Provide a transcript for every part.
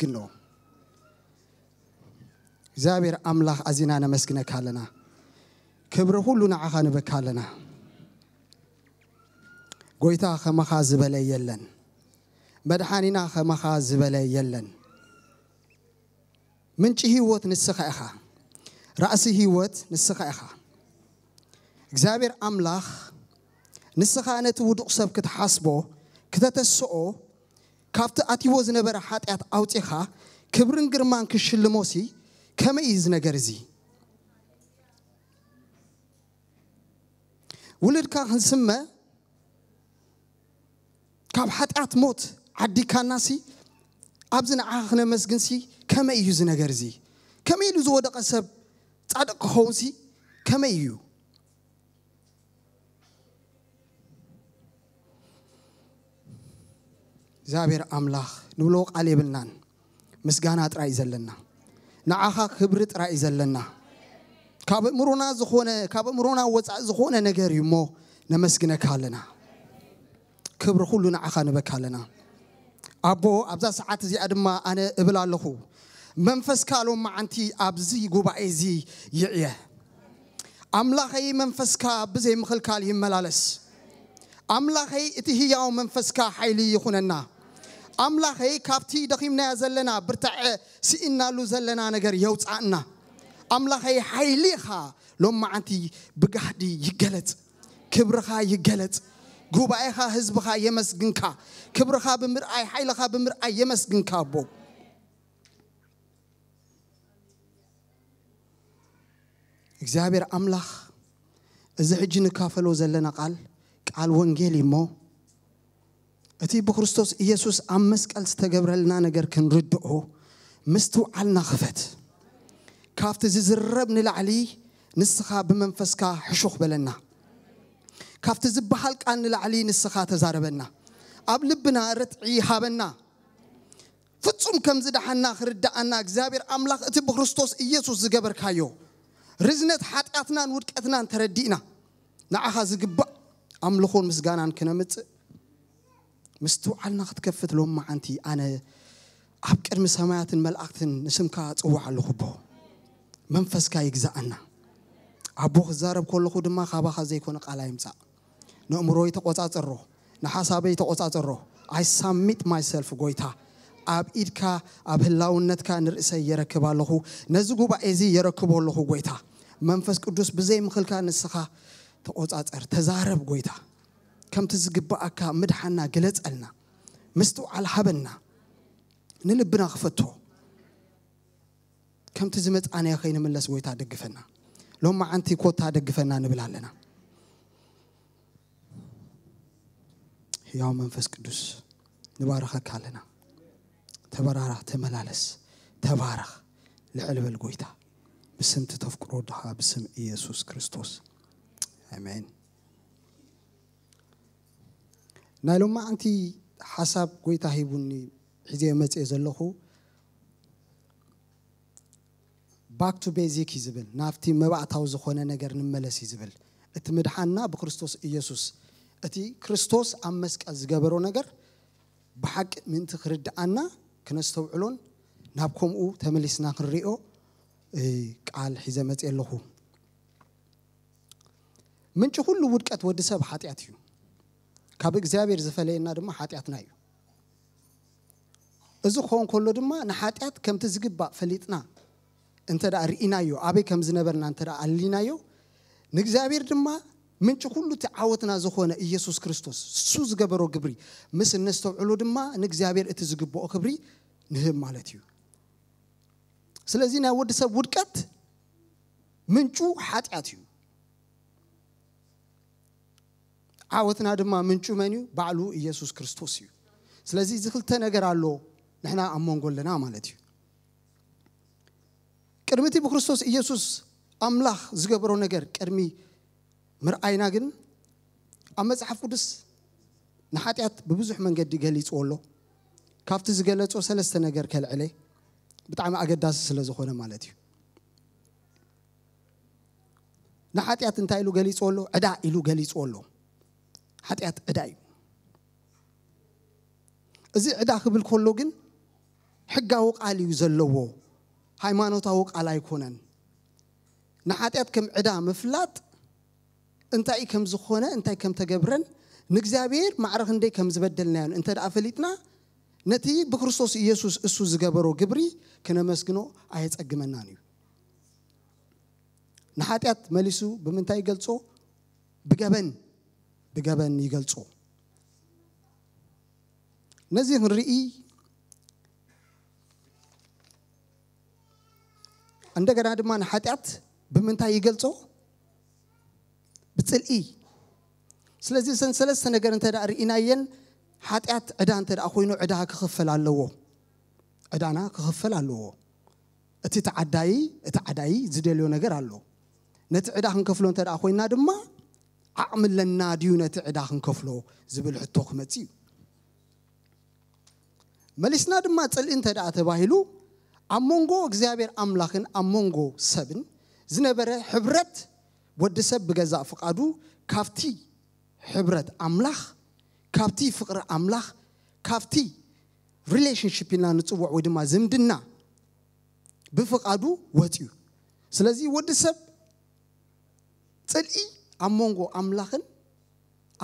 እናመስግን ነው። እግዚአብሔር አምላኽ ኣዚና ነመስግነካ ኣለና ክብሪ ኩሉ ንዓኻ ንበካ ኣለና ጎይታ ከመኻ ዝበለ የለን መድሓኒና ከመኻ ዝበለ የለን ምንጪ ህይወት ንስኻ ኢኻ ራእሲ ህይወት ንስኻ ኢኻ እግዚኣብሔር ኣምላኽ ንስኻ ነቲ ውዱቕ ሰብ ክትሓስቦ ክተተስኦ ካብቲ ኣትዎ ዝነበረ ሓጢኣት ኣውፂኻ ክብርን ግርማን ክሽልሞሲ ከመይ እዩ ዝነገር እዚ ውልድካ ክንስመ ካብ ሓጢኣት ሞት ዓዲካናሲ ኣብዚ ንዓኻ ክነመስግንሲ ከመይ እዩ ዝነገር እዚ ከመይ ኢሉ ዝወደቐ ሰብ ፃድቅ ክኸውንሲ ከመይ እዩ እግዚኣብሔር ኣምላኽ ንብሎ ቃል የብልናን ምስጋና ጥራይ ዘለና ንዓኻ ክብሪ ጥራይ ዘለና ካብ እምሮና ዝኾነ ካብ እምሮና ወፃኢ ዝኾነ ነገር እዩ እሞ ነመስግነካ ኣለና ክብሪ ኩሉ ንዓኻ ንበካ ኣለና ኣቦ ኣብዛ ሰዓት እዚኣ ድማ ኣነ እብል ኣለኹ መንፈስካ ሎም መዓንቲ ኣብዚ ጉባኤ እዚ ይዕየ ኣምላኸይ መንፈስካ ብዘይምኽልካል ይመላለስ ኣምላኸይ እቲ ህያው መንፈስካ ሓይሊ ይኹነና ኣምላኸይ ካብቲ ደኺምናያ ዘለና ብርታዕ ስኢናሉ ዘለና ነገር የውፃእና ኣምላኸይ ሓይሊ ኢኻ ሎም መዓንቲ ብጋህዲ ይገለጽ ክብርኻ ይገለጽ ጉባኤኻ ህዝብኻ የመስግንካ ክብርኻ ብምርኣይ ሓይልኻ ብምርኣይ የመስግንካ ኣቦ እግዚኣብሔር ኣምላኽ እዚ ሕጂ ንካፈሎ ዘለና ቃል ቃል ወንጌል እሞ እቲ ብክርስቶስ ኢየሱስ ኣብ መስቀል ዝተገብረልና ነገር ክንርድኦ ምስትውዓልና ክፈት ካብቲ ዝዝረብ ንላዕሊ ንስኻ ብመንፈስካ ሕሹኽ በለና ካብቲ ዝበሃል ቃል ንላዕሊ ንስኻ ተዛረበና ኣብ ልብና ርጥዒ ሃበና ፍጹም ከም ዝደሓና ክርዳኣና እግዚኣብሔር ኣምላኽ እቲ ብክርስቶስ ኢየሱስ ዝገበርካዮ ርዝነት ሓጢኣትናን ውድቀትናን ተረዲእና ንዓኻ ዝግባእ ኣምልኾን ምስጋናን ክነምፅእ ምስትውዓልና ክትከፍት ሎም መዓንቲ ኣነ ኣብ ቅድሚ ሰማያትን መላእክትን ንስምካ ፅዋዕ ኣለኹ ቦ መንፈስካ ይግዛአና ኣቦ ክዛረብ ከለኹ ድማ ካባኻ ዘይኮነ ቃል ይምፃእ ንእምሮይ ተቆፃፅሮ ንሓሳበይ ተቆፃፅሮ ኣይሳሚጥ ማይሰልፍ ጎይታ ኣብ ኢድካ ኣብ ህላውነትካ ንርእሰይ የረክብ ኣለኹ ነዚ ጉባኤ እዚ የረክቦ ኣለኹ ጎይታ መንፈስ ቅዱስ ብዘይ ምክልካ ንስኻ ተቆፃፀር ተዛረብ ጎይታ كمت زقبأك مدحنا قلت ألنا مستو على حبنا نلبنا خفتو كم تزمت أنا يا خي نملس ويت هذا قفنا لو ما أنتي كوت هذا قفنا نبلع لنا يوم منفس قدوس نبارخك علينا تبارخ تملالس تبارخ لعلب القويتا بسم تتفكر ودها بسم يسوس كريستوس آمين ናይ ሎም ማዓንቲ ሓሳብ ጎይታ ሂቡኒ ሒዜ መፅእ ዘለኹ ባክ ቱ ቤዚክ እዩ ዝብል ናብቲ መባእታዊ ዝኾነ ነገር ንመለስ እዩ ዝብል እቲ ምድሓንና ብክርስቶስ ኢየሱስ እቲ ክርስቶስ ኣብ መስቀል ዝገበሮ ነገር ብሓቂ ምእንቲ ክርዳኣና ክነስተውዕሎን ናብ ከምኡ ተመሊስና ክንሪኦ ቃል ሒዘ መፅእ ኣለኹ ምንጪ ኩሉ ውድቀት ወዲ ሰብ ሓጢኣት እዩ ካብ እግዚኣብሔር ዝፈለየና ድማ ሓጢኣትና እዩ እዚ ክኸውን ከሎ ድማ ንሓጢኣት ከምቲ ዝግባእ ፈሊጥና እንተ ደኣ ርኢናዮ ኣበይ ከም ዝነበርና እንተ ኣልሊናዮ ንእግዚኣብሔር ድማ ምንጪ ኩሉ እቲ ዓወትና ዝኾነ ኢየሱስ ክርስቶስ እሱ ዝገበሮ ግብሪ ምስ እነስተውዕሉ ድማ ንእግዚኣብሔር እቲ ዝግብኦ ክብሪ ንህብ ማለት እዩ ስለዚ ናይ ወዲ ሰብ ውድቀት ምንጩ ሓጢኣት እዩ ዓወትና ድማ ምንጩ መን እዩ ባዕሉ ኢየሱስ ክርስቶስ እዩ ስለዚ እዚ ክልተ ነገር ኣሎ ንሕና ኣብ መንጎ ኣለና ማለት እዩ ቅድሚ እቲ ብክርስቶስ ኢየሱስ ኣምላኽ ዝገበሮ ነገር ቅድሚ ምርኣይና ግን ኣብ መፅሓፍ ቅዱስ ንሓጢኣት ብብዙሕ መንገዲ ገሊፅዎ ኣሎ ካብቲ ዝገለፆ ሰለስተ ነገር ከልዕለ ብጣዕሚ ኣገዳሲ ስለ ዝኾነ ማለት እዩ ንሓጢኣት እንታይ ኢሉ ገሊፅዎ ኣሎ ዕዳ ኢሉ ገሊፅዎ ኣሎ ኃጢአት ዕዳ እዩ እዚ ዕዳ ክብል ከሎ ግን ሕጋዊ ቃል እዩ ዘለዎ ሃይማኖታዊ ቃል ኣይኮነን ንሓጢኣት ከም ዕዳ ምፍላጥ እንታይ ከም ዝኾነ እንታይ ከም ተገብረን ንእግዚኣብሔር ማዕረክ እንደይ ከም ዝበደልናዮን እንተ ደኣ ፈሊጥና ነቲ ብክርስቶስ ኢየሱስ እሱ ዝገበሮ ግብሪ ክነመስግኖ ኣየፀግመናን እዩ ንሓጢኣት መሊሱ ብምንታይ ይገልፆ ብገበን ብገበን ይገልጹ ነዚ ክንርኢ እንደገና ድማ ንሓጢኣት ብምንታይ ይገልጾ ብፅልኢ ስለዚ ሰን ሰለስተ ነገር እንተ ርኢናየን ሓጢኣት ዕዳ እንተ ኮይኑ ዕዳ ክኽፈል ኣለዎ ዕዳና ክኽፈል ኣለዎ እቲ ተዓዳይ እቲ ዓዳይ ዝደልዮ ነገር ኣሎ ነቲ ዕዳ ክንከፍሎ እንተ ኮይና ድማ ዓቕሚ ኣለና ድዩ ነቲ ዕዳ ክንከፍሎ ዝብል ሕቶ ክመፅ እዩ መሊስና ድማ ፅልኢ እንተ ደኣ ተባሂሉ ኣብ መንጎ እግዚኣብሔር ኣምላኽን ኣብ መንጎ ሰብን ዝነበረ ሕብረት ወዲ ሰብ ብገዛእ ፍቓዱ ካብቲ ሕብረት ኣምላኽ ካብቲ ፍቕሪ ኣምላኽ ካብቲ ሪሌሽንሽፕ ኢልና ንፅውዕ ወይ ድማ ዝምድና ብፍቓዱ ወፅዩ ስለዚ ወዲ ሰብ ፅልኢ አሞንጎ አምላክን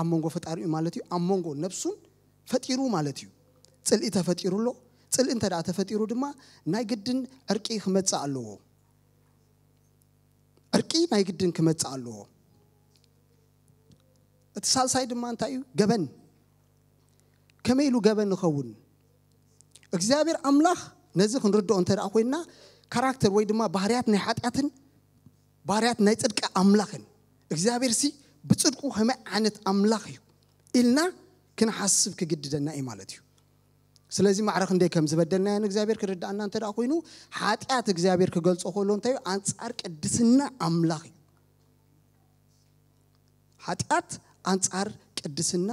አሞንጎ ፈጣሪ መንጎ ማለት እዩ አሞንጎ ነብሱን ፈጢሩ ማለት እዩ ፅልኢ ተፈጢሩሎ ፅልኢ እንተ ደኣ ተፈጢሩ ድማ ናይ ግድን ዕርቂ ክመፅእ ኣለዎ ዕርቂ ናይ ግድን ክመፅእ ኣለዎ እቲ ሳልሳይ ድማ እንታይ እዩ ገበን ከመይ ኢሉ ገበን ንኸውን እግዚኣብሔር ኣምላኽ ነዚ ክንርድኦ እንተ ደኣ ኮይንና ካራክተር ወይ ድማ ባህርያት ናይ ሓጢኣትን ባህርያት ናይ ፅድቂ ኣምላኽን እግዚኣብሔር ሲ ብፅድቁ ከመይ ዓይነት ኣምላኽ እዩ ኢልና ክንሓስብ ክግድደና እዩ ማለት እዩ ስለዚ ማዕረክ እንደይ ከም ዝበደልናዮ ንእግዚኣብሔር ክርዳእና እንተ ኮይኑ ሓጢኣት እግዚኣብሔር ክገልፆ ከሎ እንታይ እዩ ኣንፃር ቅድስና ኣምላኽ እዩ ሓጢኣት ኣንፃር ቅድስና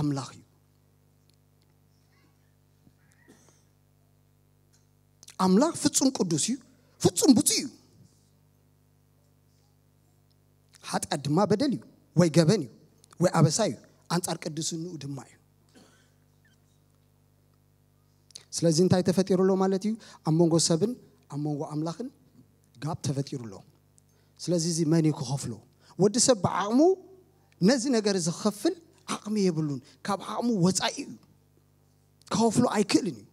ኣምላኽ እዩ ኣምላኽ ፍፁም ቅዱስ እዩ ፍፁም ብፁ እዩ ሓጢኣት ድማ በደል እዩ ወይ ገበን እዩ ወይ ኣበሳ እዩ ኣንጻር ቅዱስንኡ ድማ እዩ ስለዚ እንታይ ተፈጢሩሎ ማለት እዩ ኣብ መንጎ ሰብን ኣብ መንጎ ኣምላኽን ጋብ ተፈጢሩሎ ስለዚ እዚ መን ክኸፍሎ ወዲ ሰብ ብዓቕሙ ነዚ ነገር እዚ ክኸፍል ዓቕሚ የብሉን ካብ ዓቕሙ ወፃኢ እዩ ክኸፍሎ ኣይክእልን እዩ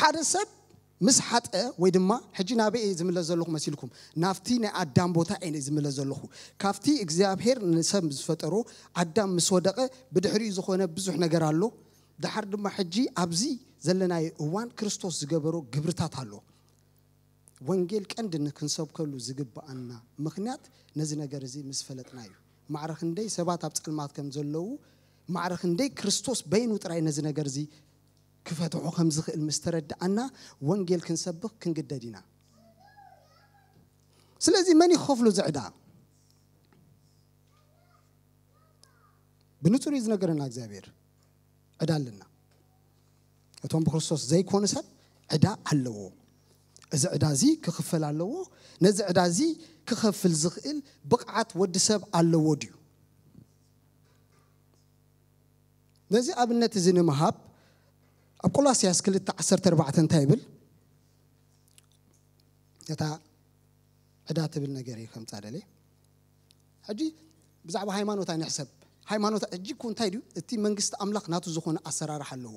ሓደ ሰብ ምስ ሓጠ ወይ ድማ ሕጂ ናበየ ዝምለስ ዘለኹ መሲልኩም ናፍቲ ናይ ኣዳም ቦታ ዓይነ ዝምለስ ዘለኹ ካብቲ እግዚኣብሔር ንሰብ ዝፈጠሮ ኣዳም ምስ ወደቐ ብድሕሪኡ ዝኾነ ብዙሕ ነገር ኣሎ ድሓር ድማ ሕጂ ኣብዚ ዘለናየ እዋን ክርስቶስ ዝገበሮ ግብርታት ኣሎ ወንጌል ቀንዲ ንክንሰብከሉ ዝግባአና ምክንያት ነዚ ነገር እዚ ምስ ፈለጥና እዩ ማዕረ ክንደይ ሰባት ኣብ ፅልማት ከም ዘለው ማዕረ ክንደይ ክርስቶስ በይኑ ጥራይ ነዚ ነገር እዚ ክፈትዖ ከም ዝኽእል ምስ ተረዳእና ወንጌል ክንሰብክ ክንግደድ ኢና ስለዚ መን ይክኸፍሉ ዝዕዳ ብንፁር እዩ ዝነገረና እግዚኣብሔር ዕዳ ኣለና እቶም ብክርስቶስ ዘይኮኑ ሰብ ዕዳ ኣለዎ እዚ ዕዳ እዚ ክኽፈል ኣለዎ ነዚ ዕዳ እዚ ክኸፍል ዝኽእል ብቕዓት ወዲ ሰብ ኣለዎ ድዩ ነዚ ኣብነት እዚ ንምሃብ ኣብ ቆላስያስ 2 ኣርባዕተ እንታይ ይብል እታ ዕዳ ትብል ነገር እዩ ከምፃ ደለ ሕጂ ብዛዕባ ሃይማኖት ኣይንሕሰብ ሃይማኖት ሕጂ ኩ እንታይ ድዩ እቲ መንግስቲ ኣምላኽ ናቱ ዝኾነ ኣሰራርሓ ኣለዎ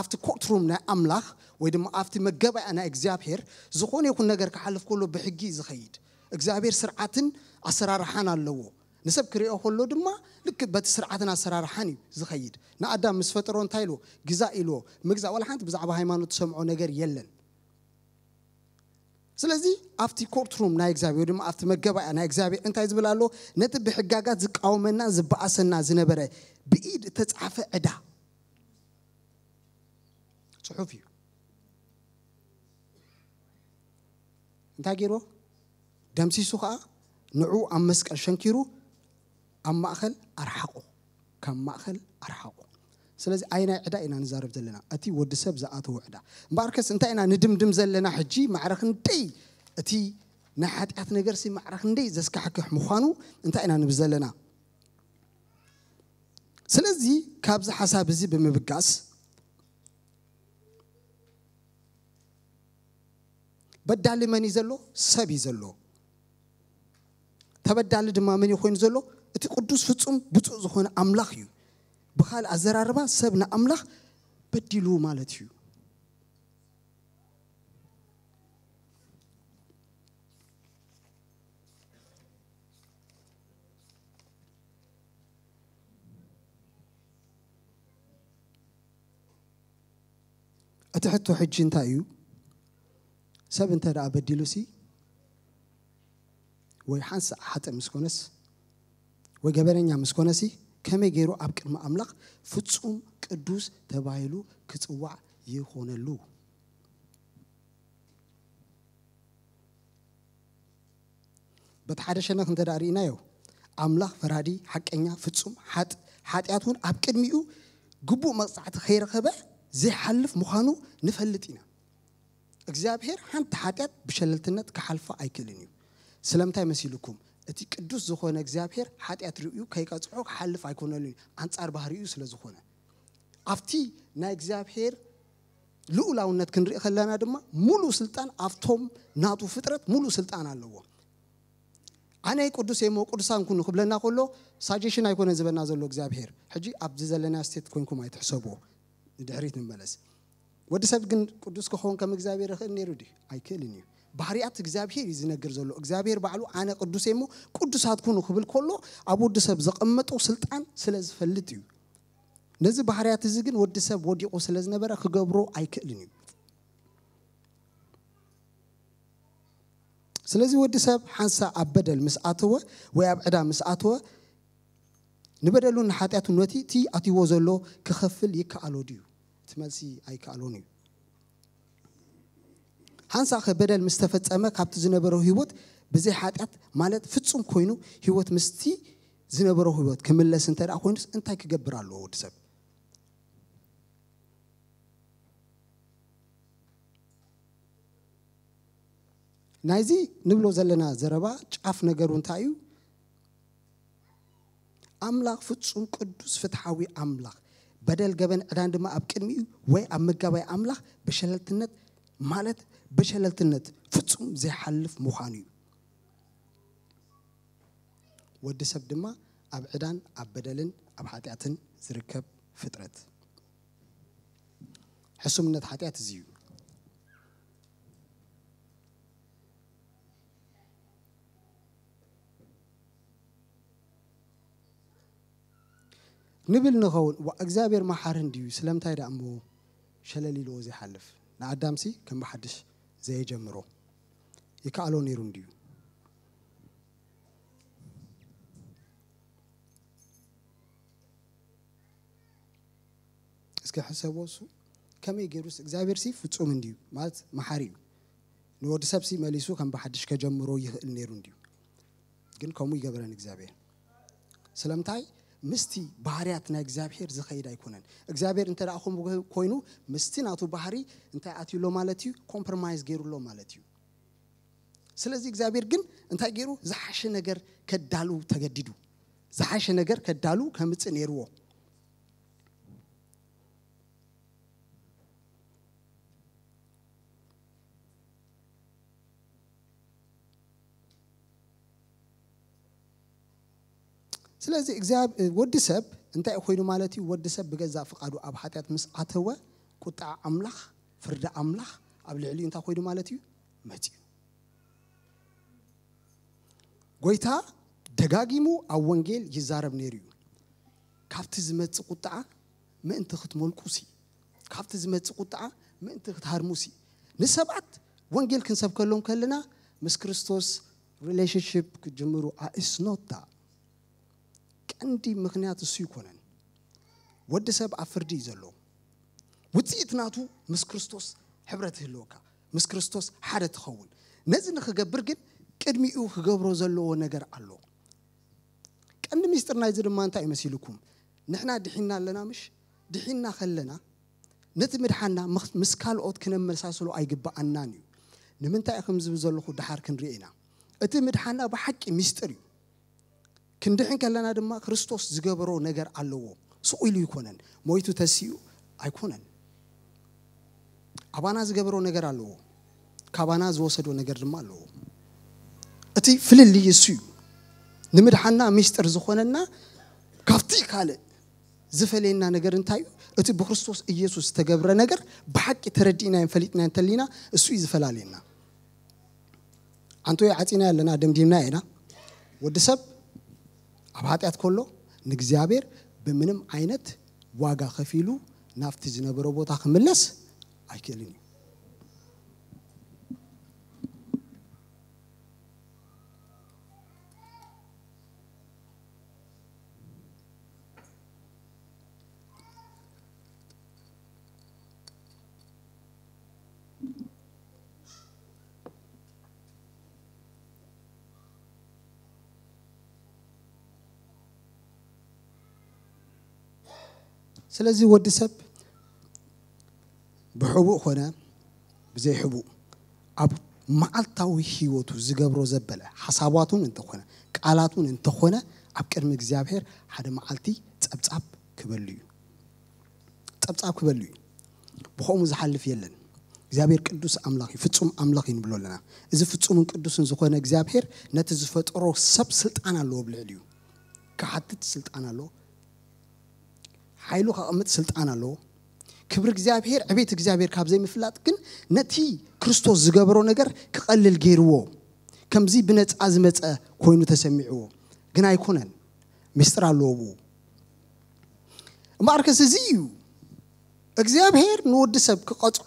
ኣብቲ ኮርትሩም ናይ ኣምላኽ ወይ ድማ ኣብቲ መገባያ ናይ እግዚኣብሄር ዝኾነ ይኹን ነገር ክሓልፍ ከሎ ብሕጊ ዝኸይድ እግዚኣብሄር ስርዓትን ኣሰራርሓን ኣለዎ ንሰብ ክሪኦ ከሎ ድማ ልክዕ በቲ ስርዓትን ኣሰራርሓን እዩ ዝኸይድ ንኣዳም ምስ ፈጠሮ እንታይ ኢልዎ ግዛእ ኢልዎ ምግዛእ ዋላ ሓንቲ ብዛዕባ ሃይማኖት ዝሰምዖ ነገር የለን ስለዚ ኣብቲ ኮርትሩም ናይ እግዚኣብሔር ድማ ኣብቲ መገባእያ ናይ እግዚኣብሔር እንታይ ዝብል ኣሎ ነቲ ብሕጋጋት ዝቃወመና ዝበኣሰና ዝነበረ ብኢድ እተፃሓፈ ዕዳ ፅሑፍ እዩ እንታይ ገይሮ ደምሲሱ ከዓ ንዑ ኣብ መስቀል ሸንኪሩ ኣብ ማእኸል ኣርሓቑ ካብ ማእኸል ኣርሓቑ ስለዚ ኣይናይ ዕዳ ኢና ንዛርብ ዘለና እቲ ወዲ ሰብ ዝኣተዎ ዕዳ እምበኣርከስ እንታይ ኢና ንድምድም ዘለና ሕጂ ማዕረክ ንደይ እቲ ናይ ሓጢኣት ነገር ሲ ማዕረክ ንደይ ዘስካሕክሕ ምኳኑ እንታይ ኢና ንብ ዘለና ስለዚ ካብዚ ሓሳብ እዚ ብምብጋስ በዳሊ መን እዩ ዘሎ ሰብ እዩ ዘሎ ተበዳሊ ድማ መን ኮይኑ ዘሎ እቲ ቅዱስ ፍጹም ብፁእ ዝኾነ ኣምላኽ እዩ ብካልእ ኣዘራርባ ሰብ ንኣምላኽ በዲሉ ማለት እዩ እቲ ሕቶ ሕጂ እንታይ እዩ ሰብ እንተ ደኣ በዲሉ ሲ ወይ ሓንሳ ሓጠ ምስ ኮነስ ወገበረኛ ምስ ኮነ ሲ ከመይ ገይሩ ኣብ ቅድሚ ኣምላኽ ፍጹም ቅዱስ ተባሂሉ ክፅዋዕ ይኾነሉ በቲ ሓደ ሸነኽ እንተ ርእናዮ ኣምላኽ ፈራዲ ሓቀኛ ፍጹም ሓጢኣት እውን ኣብ ቅድሚኡ ግቡእ መቕፃዕቲ ከይረኸበ ዘይሓልፍ ምዃኑ ንፈልጥ ኢና እግዚኣብሄር ሓንቲ ሓጢኣት ብሸለልትነት ክሓልፋ ኣይክእልን እዩ ስለምንታይ መሲልኩም እቲ ቅዱስ ዝኾነ እግዚኣብሄር ሓጢኣት ርእዩ ከይቀፅዖ ክሓልፍ ኣይኮነሉ እዩ ኣንፃር ባህሪኡ ስለ ዝኾነ ኣብቲ ናይ እግዚኣብሄር ልኡላውነት ክንርኢ ከለና ድማ ሙሉእ ስልጣን ኣብቶም ናቱ ፍጥረት ሙሉእ ስልጣን ኣለዎ ኣነይ ቅዱስ የሞ ቅዱሳን ኩኑ ክብለና ከሎ ሳጀሽን ኣይኮነን ዝበና ዘሎ እግዚኣብሄር ሕጂ ኣብዚ ዘለና ስቴት ኮይንኩም ኣይትሕሰብዎ ንድሕሪት ንመለስ ወዲ ሰብ ግን ቅዱስ ክኸውን ከም እግዚኣብሄር ይኽእል ነይሩ ድ ኣይክእልን እዩ ባህርያት እግዚኣብሄር እዩ ዝነግር ዘሎ እግዚኣብሄር ባዕሉ ኣነ ቅዱሰ እሞ ቅዱሳት ኩኑ ክብል ከሎ ኣብ ወዲ ሰብ ዘቐመጦ ስልጣን ስለ ዝፈልጥ እዩ ነዚ ባህርያት እዚ ግን ወዲ ሰብ ወዲቑ ስለ ዝነበረ ክገብሮ ኣይክእልን እዩ ስለዚ ወዲ ሰብ ሓንሳ ኣብ በደል ምስ ኣተወ ወይ ኣብ ዕዳ ምስ ኣተወ ንበደሉን ንሓጢኣቱ ነቲ እቲ ኣትይዎ ዘሎ ክኸፍል ይከኣሎ ድዩ እቲ መልሲ ኣይከኣሎን እዩ ሓንሳ ኸ በደል ምስ ተፈፀመ ካብቲ ዝነበረ ሂወት ብዘይ ሓጢኣት ማለት ፍፁም ኮይኑ ሂወት ምስቲ ዝነበረ ሂወት ክምለስ እንተ ደኣ ኮይኑስ እንታይ ክገብር ኣለዎ ወዲ ሰብ ናይዚ ንብሎ ዘለና ዘረባ ጫፍ ነገሩ እንታይ እዩ ኣምላኽ ፍፁም ቅዱስ ፍትሓዊ ኣምላኽ በደል ገበን ዕዳን ድማ ኣብ ቅድሚ እዩ ወይ ኣብ ምጋባይ ኣምላኽ ብሸለልትነት ማለት ብሸለልትነት ፍጹም ዘይሓልፍ ምዃኑ እዩ ወዲ ሰብ ድማ ኣብ ዕዳን ኣብ በደልን ኣብ ሓጢኣትን ዝርከብ ፍጥረት ሕሱምነት ሓጢኣት እዚ እዩ ንብል ንኸውን እግዚኣብሔር መሓርን ድዩ ስለምንታይ ዳ እሞ ሸለሊልዎ ዘይሓልፍ ንኣዳምሲ ከም ብሓድሽ زي جمرو يكالون يرونديو اسك حسبو كم يجروس اكزابير سي فتصوم انديو مات محاري نور دسبسي مليسو كان بحدش كجمرو يهل نيرونديو كن كومو يغبرن اكزابير سلامتاي ምስቲ ባህርያት ናይ እግዚኣብሄር ዝኸይድ ኣይኮነን እግዚኣብሄር እንተ ደኣ ከምኡ ኮይኑ ምስቲ ናቱ ባህሪ እንታይ ኣትዩሎ ማለት እዩ ኮምፕሮማይዝ ገይሩሎ ማለት እዩ ስለዚ እግዚኣብሄር ግን እንታይ ገይሩ ዝሓሸ ነገር ከዳሉ ተገዲዱ ዝሓሸ ነገር ከዳሉ ከምፅእ ነይርዎ ስለዚ ወዲ ሰብ እንታይ ኮይኑ ማለት እዩ ወዲ ሰብ ብገዛ ፍቃዱ ኣብ ሓጢያት ምስ ኣተወ ቁጣ ኣምላኽ ፍርዲ ኣምላኽ ኣብ ልዕሊ እንታይ ኮይኑ ማለት እዩ መፅኡ ጎይታ ደጋጊሙ ኣብ ወንጌል ይዛረብ ነይሩ እዩ ካብቲ ዝመፅእ ቁጣዓ ምእንቲ ክትመልቁ ሲ ካብቲ ዝመፅእ ቁጣዓ ምእንቲ ሲ ንሰባት ወንጌል ክንሰብ ከሎም ከለና ምስ ክርስቶስ ሪሌሽንሽፕ ክጅምሩ ኣእስኖታ ቀንዲ ምክንያት እሱ ይኮነን ወዲ ሰብ ኣብ ፍርዲ እዩ ዘሎ ውፅኢት ናቱ ምስ ክርስቶስ ሕብረት ይህልወካ ምስ ክርስቶስ ሓደ ትኸውን ነዚ ንክገብር ግን ቅድሚኡ ክገብሮ ዘለዎ ነገር ኣሎ ቀንዲ ምስጢር ናይዚ ድማ እንታይ ይመሲልኩም ንሕና ድሒና ኣለና ምሽ ድሒና ከለና ነቲ ምድሓና ምስ ካልኦት ክነመሳስሎ ኣይግባኣናን እዩ ንምንታይ ከምዝብ ዘለኹ ድሓር ክንርኢ ኢና እቲ ምድሓና ብሓቂ ምስጢር እዩ ክንድሕን ከለና ድማ ክርስቶስ ዝገበሮ ነገር ኣለዎ ስቑ ኢሉ ይኮነን ሞይቱ ተሲኡ ኣይኮነን ኣባና ዝገበሮ ነገር ኣለዎ ካባና ዝወሰዶ ነገር ድማ ኣለዎ እቲ ፍልል እሱ እዩ ንምድሓና ምስጢር ዝኾነና ካብቲ ካልእ ዝፈለየና ነገር እንታይ እዩ እቲ ብክርስቶስ ኢየሱስ ዝተገብረ ነገር ብሓቂ ተረዲእናን ፈሊጥና እንተሊና እሱ እዩ ዝፈላለየና ኣንቶ ዓፂና ኣለና ደምዲምና ኢና ወዲ ሰብ ኣብ ሃጢኣት ከሎ ንእግዚኣብሔር ብምንም ዓይነት ዋጋ ከፊሉ ናብቲ ዝነበረ ቦታ ክምለስ ኣይክእልን እዩ ስለዚ ወዲ ሰብ ብሕቡእ ኮነ ብዘይሕቡእ ኣብ መዓልታዊ ሂወቱ ዝገብሮ ዘበለ ሓሳባቱን እንተኾነ ቃላቱን እንተኾነ ኣብ ቅድሚ እግዚኣብሔር ሓደ መዓልቲ ፀብጻብ ክበሉ እዩ ፀብጻብ ክበሉ እዩ ብከምኡ ዝሓልፍ የለን እግዚኣብሔር ቅዱስ ኣምላኽ እዩ ፍፁም ኣምላኽ እዩ ንብሎ ኣለና እዚ ፍፁምን ቅዱስን ዝኾነ እግዚኣብሔር ነቲ ዝፈጠሮ ሰብ ስልጣን ኣለዎ ብልዕል እዩ ክሓትት ስልጣን ኣለዎ ሓይሉ ከቐምጥ ስልጣን ኣለዎ ክብሪ እግዚኣብሄር ዕቤት እግዚኣብሄር ካብ ዘይምፍላጥ ግን ነቲ ክርስቶስ ዝገበሮ ነገር ክቐልል ገይርዎ ከምዚ ብነፃ ዝመፀ ኮይኑ ተሰሚዕዎ ግን ኣይኮነን ምስጢር ኣለዎ ብኡ እምበኣርከስ እዚ እዩ እግዚኣብሄር ንወዲ ሰብ ክቐፅዖ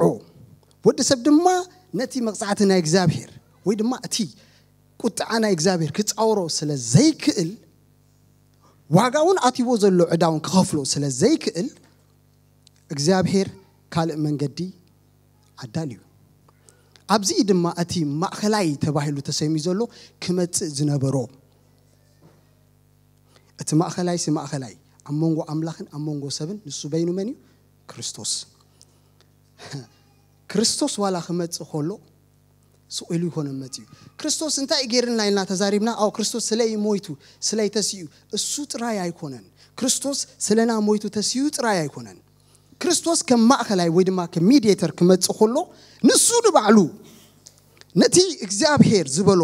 ወዲ ሰብ ድማ ነቲ መቕፃዕቲ ናይ እግዚኣብሄር ወይ ድማ እቲ ቁጣዓ ናይ እግዚኣብሄር ክፃውሮ ስለ ዘይክእል ዋጋ እውን ኣትቦ ዘሎ ዕዳውን ክኸፍሎ ስለ ዘይክእል እግዚኣብሄር ካልእ መንገዲ እዩ ኣብዚ ድማ እቲ ማእኸላይ ተባሂሉ ተሰሚ ዘሎ ክመፅእ ዝነበሮ እቲ ማእኸላይ ሲ ማእኸላይ ኣብ መንጎ ኣምላኽን ኣብ መንጎ ሰብን ንሱ በይኑ መን እዩ ክርስቶስ ክርስቶስ ዋላ ክመፅእ ከሎ ስኢሉ ይኮነ መፅኡ ክርስቶስ እንታይ ገይርና ኢልና ተዛሪብና ኣብ ክርስቶስ ስለይ ሞይቱ ስለይ ተስኡ እሱ ጥራይ ኣይኮነን ክርስቶስ ስለና ሞይቱ ተስኡ ጥራይ ኣይኮነን ክርስቶስ ከም ማእኸላይ ወይ ድማ ከም ሚድተር ክመፅእ ከሎ ንሱ ንባዕሉ ነቲ እግዚኣብሄር ዝበሎ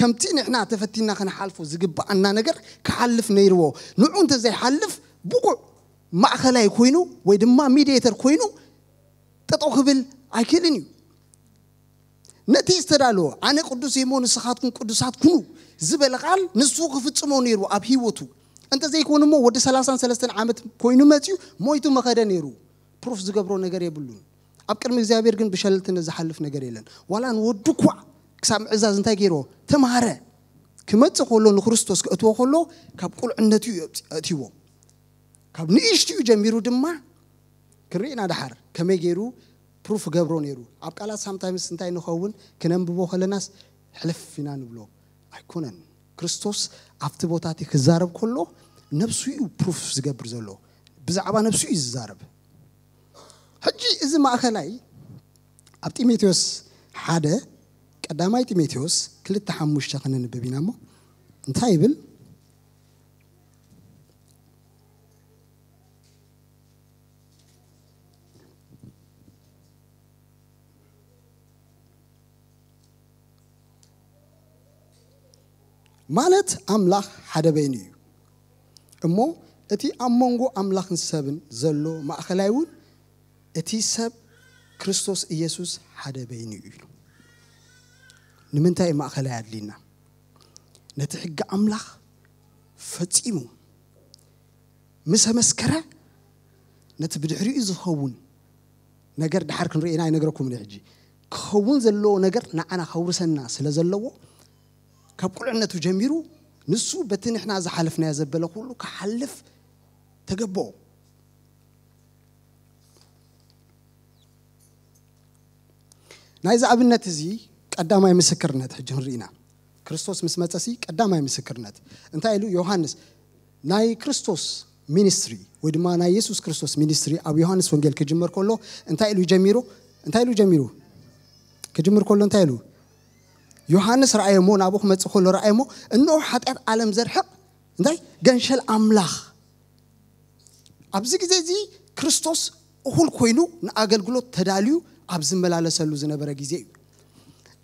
ከምቲ ንሕና ተፈቲና ክንሓልፎ ዝግባአና ነገር ክሓልፍ ነይርዎ ንዑ እንተዘይሓልፍ ብቑዕ ማእኸላይ ኮይኑ ወይ ድማ ሚድተር ኮይኑ ጠጠው ክብል ኣይክእልን እዩ ነቲ ዝተዳለወ ኣነ ቅዱስ እሞ ንስኻትኩም ቅዱሳት ኩኑ ዝበለ ቃል ንሱ ክፍፅሞ ነይሩ ኣብ ሂወቱ እንተዘይኮኑ እሞ ወዲ 33 ዓመት ኮይኑ መፅኡ ሞይቱ መኸደ ነይሩ ፕሩፍ ዝገብሮ ነገር የብሉን ኣብ ቅድሚ እግዚኣብሔር ግን ብሸለልትነት ዝሓልፍ ነገር የለን ዋላ ንወዱ ኳዕ ክሳብ ምዕዛዝ እንታይ ገይሮ ተምሃረ ክመፅእ ከሎ ንክርስቶስ ክእትዎ ከሎ ካብ ቁልዕነት እዩ ኣእትይዎ ካብ ንእሽትኡ ጀሚሩ ድማ ክንርኢና ድሓር ከመይ ገይሩ ፕሩፍ ገብሮ ነይሩ ኣብ ቃላት ሳምታይምስ እንታይ ንኸውን ክነንብቦ ከለናስ ሕልፍ ኢና ንብሎ ኣይኮነን ክርስቶስ ኣብቲ ቦታ እቲ ክዛረብ ከሎ ነብሱ እዩ ፕሩፍ ዝገብር ዘሎ ብዛዕባ ነብሱ እዩ ዝዛረብ ሕጂ እዚ ማእኸላይ ኣብ ጢሞቴዎስ ሓደ ቀዳማይ ጢሞቴዎስ ክልተ ሓሙሽተ ክንንብብ ኢና እሞ እንታይ ይብል ማለት ኣምላኽ ሓደ በይኒ እዩ እሞ እቲ ኣብ መንጎ ኣምላኽን ሰብን ዘሎ ማእኸላይ እውን እቲ ሰብ ክርስቶስ ኢየሱስ ሓደ በይኒ እዩ ኢሉ ንምንታይ ማእኸላይ ኣድሊና ነቲ ሕጊ ኣምላኽ ፈፂሙ ምስ ኣመስከረ ነቲ ብድሕሪኡ ዝኸውን ነገር ድሓር ክንሪኢና ይነግረኩም ሕጂ ክኸውን ዘለዎ ነገር ንዓና ከውርሰና ስለ ዘለዎ ካብ ቁልዕነቱ ጀሚሩ ንሱ በቲ ንሕና ዝሓልፍናዮ ዘበለ ኩሉ ክሓልፍ ተገብኦ ናይዚ ኣብነት እዚ ቀዳማይ ምስክርነት ሕጂ ንርኢና ክርስቶስ ምስ መፀሲ ቀዳማይ ምስክርነት እንታይ ኢሉ ዮሃንስ ናይ ክርስቶስ ሚኒስትሪ ወይ ድማ ናይ የሱስ ክርስቶስ ሚኒስትሪ ኣብ ዮሃንስ ወንጌል ክጅምር ከሎ እንታይ ኢሉ ጀሚሩ እንታይ ኢሉ ጀሚሩ ክጅምር ከሎ እንታይ ኢሉ ዮሃንስ ረአዮሞ ናብኡ ክመፅእ ከሎ ረአዮሞ እንሆ ሓጢኣት ዓለም ዘርሕቕ እንታይ ገንሸል ኣምላኽ ኣብዚ ግዜ እዚ ክርስቶስ እኹል ኮይኑ ንኣገልግሎት ተዳልዩ ኣብ ዝመላለሰሉ ዝነበረ ግዜ እዩ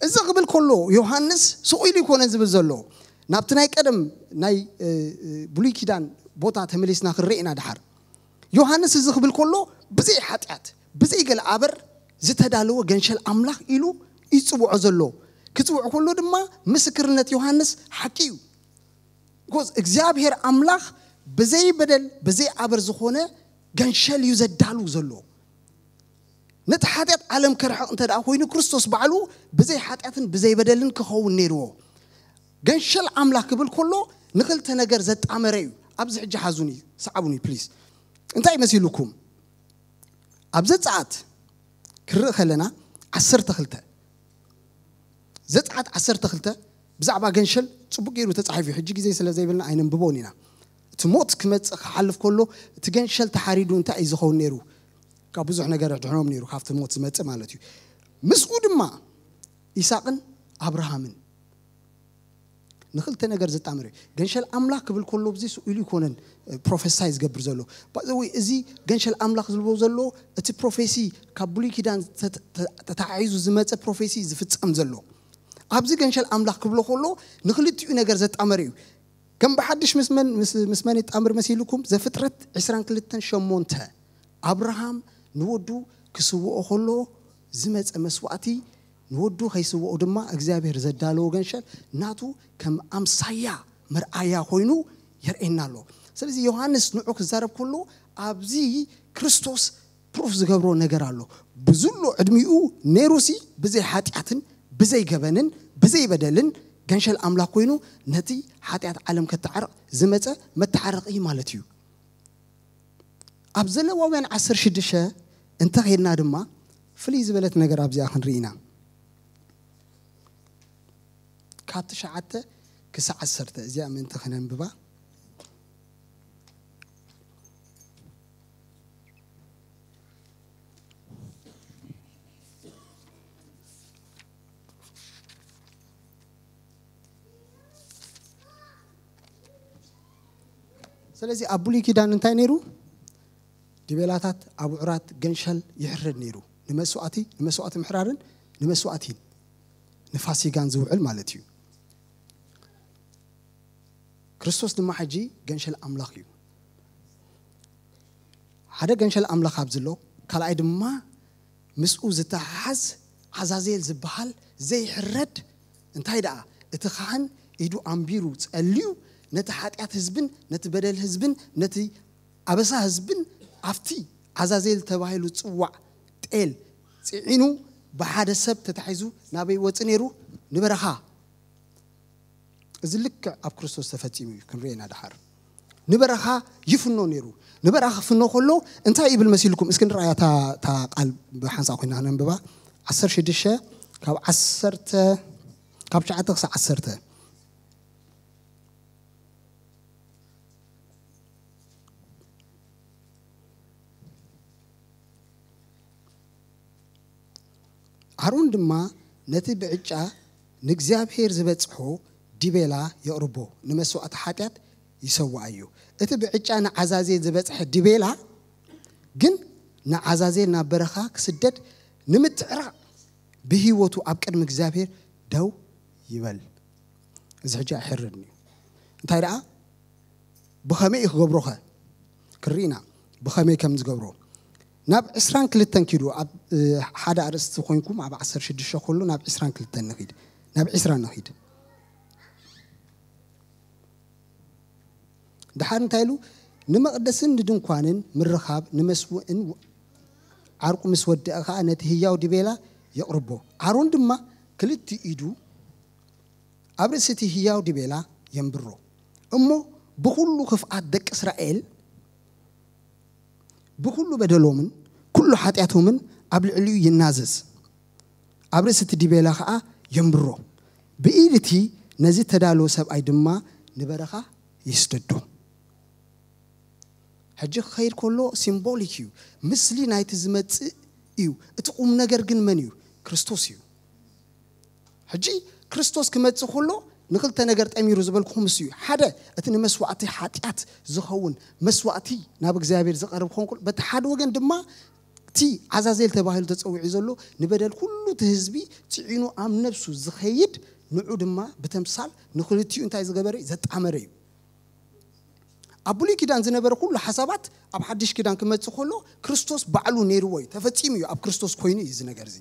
እዚ ክብል ከሎ ዮሃንስ ስቑኢሉ ይኮነን ዝብል ዘሎ ናብቲ ናይ ቀደም ናይ ብሉይ ኪዳን ቦታ ተመሊስና ክንርኢ ኢና ድሓር ዮሃንስ እዚ ክብል ከሎ ብዘይ ሓጢኣት ብዘይ ገለ ኣበር ዝተዳለወ ገንሸል ኣምላኽ ኢሉ ይፅውዖ ዘሎ ክትውዕ ከሎ ድማ ምስክርነት ዮሃንስ ሓቂ እዩ ኮዝ እግዚኣብሔር ኣምላኽ ብዘይ በደል ብዘይ ኣበር ዝኾነ ገንሸል እዩ ዘዳሉ ዘሎ ነቲ ሓጢኣት ዓለም ከርሕቕ እንተ ደኣ ኮይኑ ክርስቶስ በዕሉ ብዘይ ሓጢኣትን ብዘይ በደልን ክኸውን ነይርዎ ገንሸል ኣምላኽ ክብል ከሎ ንክልተ ነገር ዘጣመረ እዩ ኣብዚ ሕጂ ሓዙን እዩ ሰዓቡን እዩ ፕሊዝ እንታይ መሲልኩም ኣብ ዘፃኣት ክርኢ ከለና ዓሰርተ ክልተ ዘፀዓት 12 ብዛዕባ ገንሸል ፅቡቅ ገይሩ ተፃሒፉ እዩ ሕጂ ግዜ ስለ ዘይብልና ኣይነንብቦን ኢና እቲ ሞት ክመፅእ ክሓልፍ ከሎ እቲ ገንሸል ተሓሪዱ እንታይ እዩ ዝኸውን ነይሩ ካብ ብዙሕ ነገር ድሕኖም ነይሩ ካብቲ ሞት ዝመፅእ ማለት እዩ ምስኡ ድማ ይስቅን ኣብርሃምን ንክልተ ነገር ዘጣምር እዩ ገንሸል ኣምላኽ ክብል ከሎ ብዚ ስኢሉ ይኮነን ፕሮፌሳይ ዝገብር ዘሎ ወይ እዚ ገንሸል ኣምላኽ ዝልቦ ዘሎ እቲ ፕሮፌሲ ካብ ብሉይ ኪዳን ተተዓዒዙ ዝመፀ ፕሮፌሲ ዝፍፀም ዘሎ ኣብዚ ገንሸል ኣምላኽ ክብሎ ከሎ ንክልቲኡ ነገር ዘጣመረ እዩ ከም ብሓድሽ ምስመን ይጣምር መሲልኩም ዘፍጥረት 228 ኣብርሃም ንወዱ ክስውኦ ከሎ ዝመፀ መስዋዕቲ ንወዱ ከይስውኦ ድማ እግዚኣብሔር ዘዳለዎ ገንሸል ናቱ ከም ኣምሳያ መርኣያ ኮይኑ የርእየና ኣሎ ስለዚ ዮሃንስ ንዑ ክዛረብ ከሎ ኣብዚ ክርስቶስ ፕሩፍ ዝገብሮ ነገር ኣሎ ብዝሎ ዕድሚኡ ነይሩሲ ብዘይ ሓጢኣትን ብዘይ ገበንን ብዘይ በደልን ገንሸል ኣምላክ ኮይኑ ነቲ ሓጢኣት ዓለም ከተዓርቕ ዝመፀ መተዓረቂ ማለት እዩ ኣብ ዘለዋውያን 16 እንተኸይድና ድማ ፍልይ ዝበለት ነገር ኣብዚኣ ክንርኢ ኢና ካብ ትሸዓተ ክሳዕ ዓሰርተ እዚኣ ምእንቲ ክነንብባ ስለዚ ኣብ ብሉይ ኪዳን እንታይ ነይሩ ድቤላታት ኣብዑራት ገንሸል ይሕረድ ነይሩ ንመስዋእቲ ንመስዋእቲ ምሕራርን ንመስዋእቲን ንፋሲጋን ዝውዕል ማለት እዩ ክርስቶስ ድማ ሕጂ ገንሸል ኣምላኽ እዩ ሓደ ገንሸል ኣምላኽ ኣብ ዘሎ ካልኣይ ድማ ምስኡ ዝተሓሓዝ ሓዛዜል ዝበሃል ዘይሕረድ እንታይ ደኣ እቲ ካህን ኢዱ ኣንቢሩ ፀልዩ ነቲ ሓጢኣት ህዝብን ነቲ በደል ህዝብን ነቲ ኣበሳ ህዝብን ኣብቲ ኣዛዜል ተባሂሉ ፅዋዕ ጤል ፅዒኑ ብሓደ ሰብ ተታሒዙ ናበይ ወፅ ነይሩ ንበረኻ እዚ ልክዕ ኣብ ክርስቶስ ተፈፂሙ እዩ ክንሪአና ድሓር ንበረኻ ይፍኖ ነይሩ ንበረኻ ክፍኖ ከሎ እንታይ ይብል መሲልኩም እስኪ ንረኣያ እታ ቃል ብሓንሳ ኮይና ክነንብባ 16 ካብ 1 ካብ 9 ክሳብ 1 ኣሮን ድማ ነቲ ብዕጫ ንእግዚኣብሄር ዝበፅሖ ዲቤላ የቕርቦ ንመስዋእቲ ሓጢኣት ይሰዋዕ እዩ እቲ ብዕጫ ንዓዛዜል ዝበፅሐ ዲቤላ ግን ንዓዛዜል ናብ በረኻ ክስደድ ንምትዕራቅ ብሂወቱ ኣብ ቅድሚ እግዚኣብሄር ደው ይበል እዚ ሕጂ ኣሕርን እዩ እንታይ ደኣ ብኸመይ እዩ ክገብሮ ኸ ክርኢና ብኸመይ ከም ዝገብሮ ናብ 22 ኪዱ ኣብ ሓደ ኣርእስቲ ኮይንኩም ኣብ 16 ከሎ ናብ 22 ንኽድ ናብ 20 ንኽድ ድሓር እንታይ ኢሉ ንመቕደስን ንድንኳንን ምርኻብ ንመስውዕን ዓርቁ ምስ ወድአ ከዓ ነቲ ህያው ድቤላ የቕርቦ ኣሮን ድማ ክልቲ ኢዱ ኣብ ርእሲ እቲ ህያው ድቤላ የንብሮ እሞ ብኩሉ ክፍኣት ደቂ እስራኤል ብኩሉ በደሎምን ኩሉ ሓጢኣቶምን ኣብ ልዕሊኡ ይናዘዝ ኣብ ርእሲ እቲ ዲቤላ ከዓ የምብሮ ብኢድ እቲ ነዚ ተዳለወ ሰብኣይ ድማ ንበረኻ ይስደዶ ሕጂ ክኸይድ ከሎ ሲምቦሊክ እዩ ምስሊ ናይቲ ዝመፅእ እዩ እቲ ቁም ነገር ግን መን እዩ ክርስቶስ እዩ ሕጂ ክርስቶስ ክመፅእ ከሎ ንክልተ ነገር ጠሚሩ ዝበልኩ ምስ እዩ ሓደ እቲ ንመስዋዕቲ ሓጢኣት ዝኸውን መስዋዕቲ ናብ እግዚኣብሔር ዝቐርብ ኮንኩል በቲ ሓደ ወገን ድማ እቲ ዓዛዜል ተባሂሉ ተፀዊዑ ዘሎ ንበደል ኩሉ እቲ ህዝቢ ፅዒኑ ኣብ ነብሱ ዝኸይድ ንዑ ድማ ብተምሳል ንክልቲኡ እንታይ ዝገበረ ዘጣመረ እዩ ኣብ ብሉይ ኪዳን ዝነበረ ኩሉ ሓሳባት ኣብ ሓድሽ ኪዳን ክመፅእ ከሎ ክርስቶስ ባዕሉ ነይርዎ እዩ ተፈፂሙ እዩ ኣብ ክርስቶስ ኮይኑ እዩ እዚ ነገር እዚ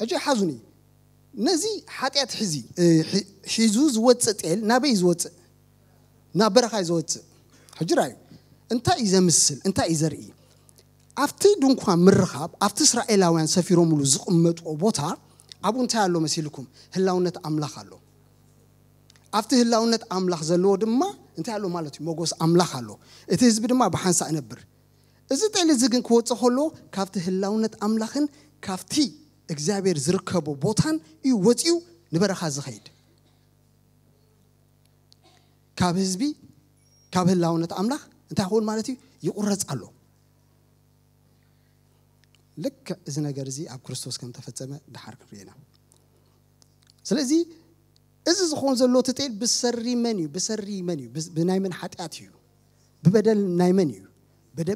ሕጂ ሓዙን እዩ ነዚ ሓጢኣት ሕዚ ሒዙ ዝወፅእ ጤል ናበይ ዝወፅእ ናብ በረኻ ዝወፅእ ሕጅራ እዩ እንታይ እዩ ዘምስል እንታይ እዩ ዘርኢ ኣብቲ ድንኳን ምርኻብ ኣብቲ እስራኤላውያን ሰፊሮምሉ ዝቕመጥዎ ቦታ ኣብኡ እንታይ ኣሎ መሲልኩም ህላውነት ኣምላኽ ኣሎ ኣብቲ ህላውነት ኣምላኽ ዘለዎ ድማ እንታይ ኣሎ ማለት እዩ መጎስ ኣምላኽ ኣሎ እቲ ህዝቢ ድማ ብሓንሳ እነብር እዚ ጤል እዚ ግን ክወፅእ ከሎ ካብቲ ህላውነት ኣምላኽን ካብቲ እግዚአብሔር ዝርከቦ ቦታን እዩ ወፂኡ ንበረኻ ዝኸይድ ካብ ህዝቢ ካብ ህላውነት ኣምላኽ እንታይ ክኸውን ማለት እዩ ይቁረፅ ኣሎ ልክ እዚ ነገር እዚ ኣብ ክርስቶስ ከም ተፈፀመ ድሓር ክንርኢና ስለዚ እዚ ዝኸውን ዘሎ ትጤል ብሰሪ መን እዩ ብሰሪ መን እዩ ብናይ መን ሓጢኣት እዩ ብበደል ናይ መን እዩ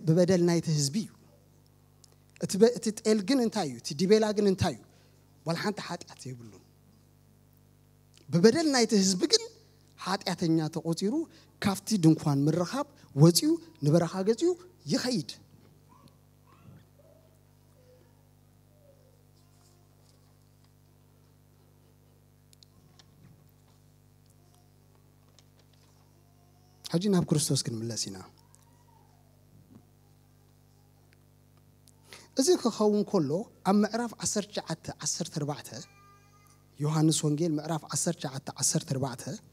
ብበደል ናይቲ ህዝቢ እዩ እቲ ጤል ግን እንታይ እዩ እቲ ዲቤላ ግን እንታይ እዩ ዋላ ሓንቲ ሓጢኣት የብሉን ብበደል ናይቲ ህዝቢ ግን ሓጢኣተኛ ተቆፂሩ ካብቲ ድንኳን ምርኻብ ወፂኡ ንበረኻ ገፂኡ ይኸይድ ሕጂ ናብ ክርስቶስ ክንምለስ ኢና እዚ ክኸውን ከሎ ኣብ ምዕራፍ 1914 ዮሃንስ ወንጌል ምዕራፍ 1914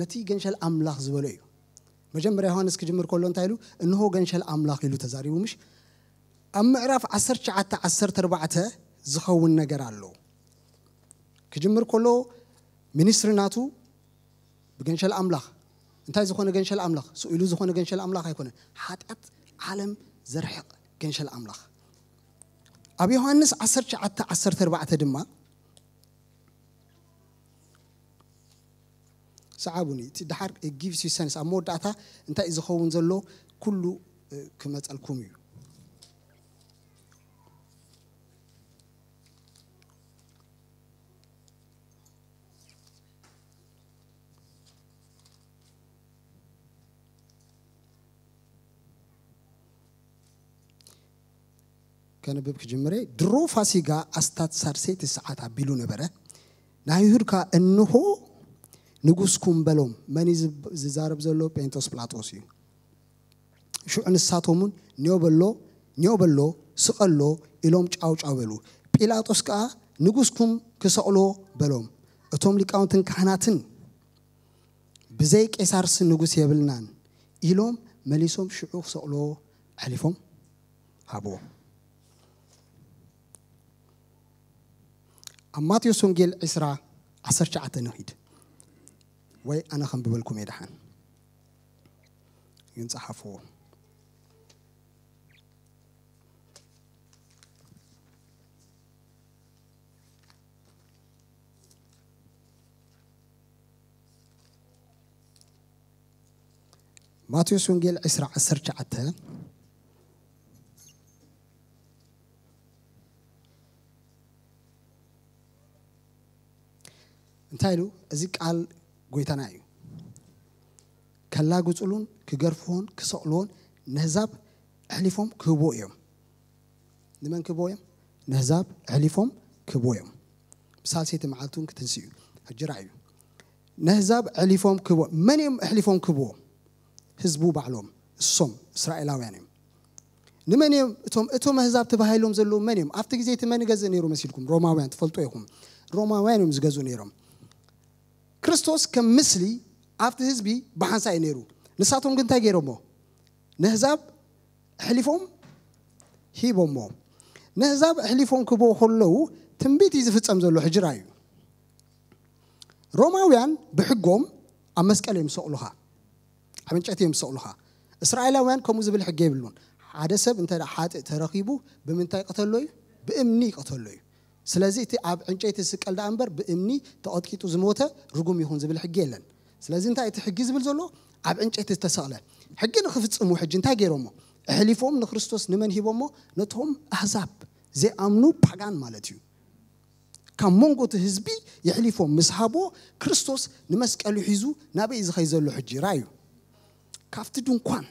ነቲ ገንሸል ኣምላኽ ዝበሎ እዩ መጀመርያ ዮሃንስ ክጅምር ከሎ እንታይ ኢሉ እንሆ ገንሸል ኣምላኽ ኢሉ ተዛሪቡ ምሽ ኣብ ምዕራፍ 1914 ዝኸውን ነገር ኣሎ ክጅምር ከሎ ሚኒስትሪ ናቱ ብገንሸል ኣምላኽ እንታይ ዝኾነ ገንሸል ኣምላኽ ስኢሉ ዝኾነ ገንሸል ኣምላኽ ኣይኮነን ሓጢኣት ዓለም ዘርሕቕ ገንሸል ኣምላኽ ኣብ ዮሃንስ 1914 ድማ ሰዓቡኒ እቲ ድሓር ጊቭስ ዩ ሰንስ ኣብ መወዳእታ እንታይ ዝኸውን ዘሎ ኩሉ ክመፀልኩም እዩ ከንብብ ክጅምሬ ድሮ ፋሲጋ አስታት ሳርሴት ሰዓት ቢሉ ነበረ ናይ ይሁድካ እንሆ ንጉስ ኩምበሎም መን ዝዛረብ ዘሎ ጴንቶስ ጵላጦስ እዩ ሽዑ ንሳቶምን ኒኦ በሎ ኒኦ በሎ ስቐሎ ኢሎም ጫውጫው በሉ ጲላጦስ ከዓ ንጉስኩም ክሰቕሎ በሎም እቶም ሊቃውንትን ካህናትን ብዘይ ቄሳርስ ንጉስ የብልናን ኢሎም መሊሶም ሽዑ ክሰቕሎ ኣሊፎም ሃብዎም أماتيو سونجيل إسراء أسرش عتنهيد وي أنا خم ببلكم يدحن ينصحفو ماتيو سونجيل إسراء أسرش عتنهيد እንታይ ኢሉ እዚ ቃል ጎይታና እዩ ከላግፅሉን ክገርፍዎን ክሰቕልዎን ንህዛብ ኣሕሊፎም ክህብዎ እዮም ንመን ክህብዎ እዮም ንህዛብ ኣሕሊፎም ክህብዎ እዮም ምሳልሰይቲ መዓልቲ እውን ክትንስ እዩ ኣጅራ እዩ ንህዛብ ኣሕሊፎም ክህብዎ መን እዮም ኣሕሊፎም ክህብዎ ህዝቡ ባዕሎም እሶም እስራኤላውያን እዮም ንመን እዮም እቶም እቶም ኣህዛብ ተባሂሎም ዘለዉ መን እዮም ኣብቲ ግዜ እቲ መን ገዝእ ነይሩ መሲልኩም ሮማውያን ትፈልጦ ይኹም ሮማውያን እዮም ዝገዝኡ ነይሮም ክርስቶስ ከም ምስሊ ኣብቲ ህዝቢ ብሓንሳ እዩ ነይሩ ንሳቶም ግን እንታይ ገይሮሞ ንህዛብ ኣሕሊፎም ሂቦሞ ንህዛብ ኣሕሊፎም ክህቦ ከለዉ ትንቢት እዩ ዝፍፀም ዘሎ ሕጅራ እዩ ሮማውያን ብሕጎም ኣብ መስቀል እዮም ሰቕሉኻ ኣብ እንጨት እዮም ሰቕሉኻ እስራኤላውያን ከምኡ ዝብል ሕጊ የብሉን ሓደ ሰብ እንተ ሓጢእ ተረኺቡ ብምንታይ ይቀተሎ እዩ ብእምኒ ይቀተሎ እዩ ስለዚ እቲ ኣብ ዕንጨይቲ ዝስቀል ዳ እምበር ብእምኒ ተቐጥቂጡ ዝሞተ ርጉም ይኹን ዝብል ሕጊ የለን ስለዚ እንታይ እቲ ሕጊ ዝብል ዘሎ ኣብ ዕንጨይቲ ዝተሰቕለ ሕጊ ንክፍፅሙ ሕጂ እንታይ ገይሮሞ ኣሕሊፎም ንክርስቶስ ንመን ሂቦሞ ነቶም ኣሕዛብ ዘይኣምኑ ፓጋን ማለት እዩ ካብ መንጎ እቲ ህዝቢ የሕሊፎም ምስ ሃቦ ክርስቶስ ንመስቀሉ ሒዙ ናበይ ዝኸይ ዘሎ ሕጂ ራእዩ ካብቲ ድንኳን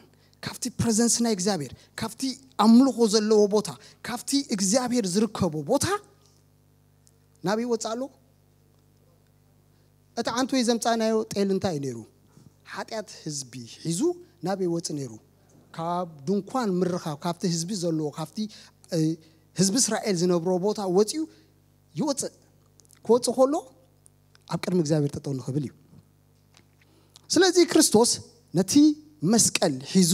ካብቲ ፕረዘንስ ናይ እግዚኣብሔር ካብቲ ኣምልኾ ዘለዎ ቦታ ካብቲ እግዚኣብሔር ዝርከቦ ቦታ ናብ ይወፅእ ኣሎ እቲ ዓንቱ ዘምፃናዮ ጤል እንታይ እዩ ነይሩ ሓጢኣት ህዝቢ ሒዙ ናብ ይወፅእ ነይሩ ካብ ድንኳን ምርኻብ ካብቲ ህዝቢ ዘለዎ ካብቲ ህዝቢ እስራኤል ዝነብሮ ቦታ ወፂኡ ይወፅእ ክወፅእ ከሎ ኣብ ቅድሚ እግዚኣብሔር ጠጠው ንኽብል እዩ ስለዚ ክርስቶስ ነቲ መስቀል ሒዙ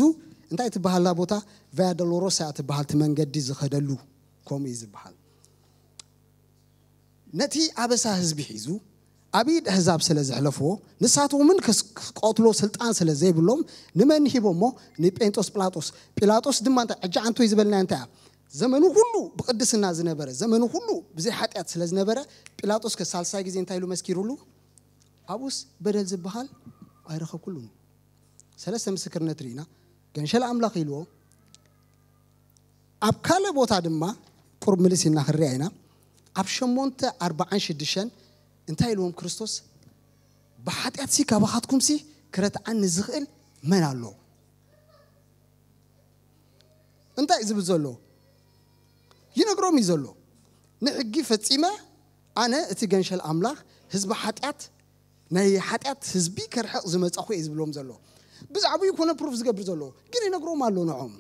እንታይ ትበሃላ ቦታ ቫያዶሎሮሳ ትበሃል እቲ መንገዲ ዝኸደሉ ከምኡ እዩ ዝበሃል ነቲ ኣበሳ ህዝቢ ሒዙ ዓብዪ ኣሕዛብ ስለ ዘሕለፍዎ ንሳቶምን ክቀትሎ ስልጣን ስለ ዘይብሎም ንመን ሂቦ እሞ ንጴንጦስ ጲላጦስ ጲላጦስ ድማ እንታይ ዕጃ እንቶይ ዝበልና እንታይ ዘመኑ ሁሉ ብቅድስና ዝነበረ ዘመኑ ሁሉ ብዘይ ሓጢኣት ስለ ዝነበረ ጲላጦስ ከሳልሳይ ግዜ እንታይ ኢሉ መስኪሩሉ ኣብኡስ በደል ዝበሃል ኣይረኸብኩሉን ሰለስተ ምስክርነት ርኢና ገንሸል ኣምላኽ ኢልዎ ኣብ ካልእ ቦታ ድማ ቁርብ ምልሲ እናክርያ ኢና ኣብ 8 46 እንታይ ኢልዎም ክርስቶስ ብሓጢኣትሲ ካባኻትኩምሲ ክረትዓኒ ዝኽእል መን ኣሎ እንታይ ዝብል ዘሎ ይነግሮም እዩ ዘሎ ንሕጊ ፈፂመ ኣነ እቲ ገንሸል ኣምላኽ ህዝቢ ሓጢኣት ናይ ሓጢኣት ህዝቢ ከርሕቕ ዝመፃኹ እየ ዝብሎም ዘሎ ብዛዕባኡ ኮነ ፕሩፍ ዝገብር ዘሎ ግን ይነግሮም ኣሎ ንዖም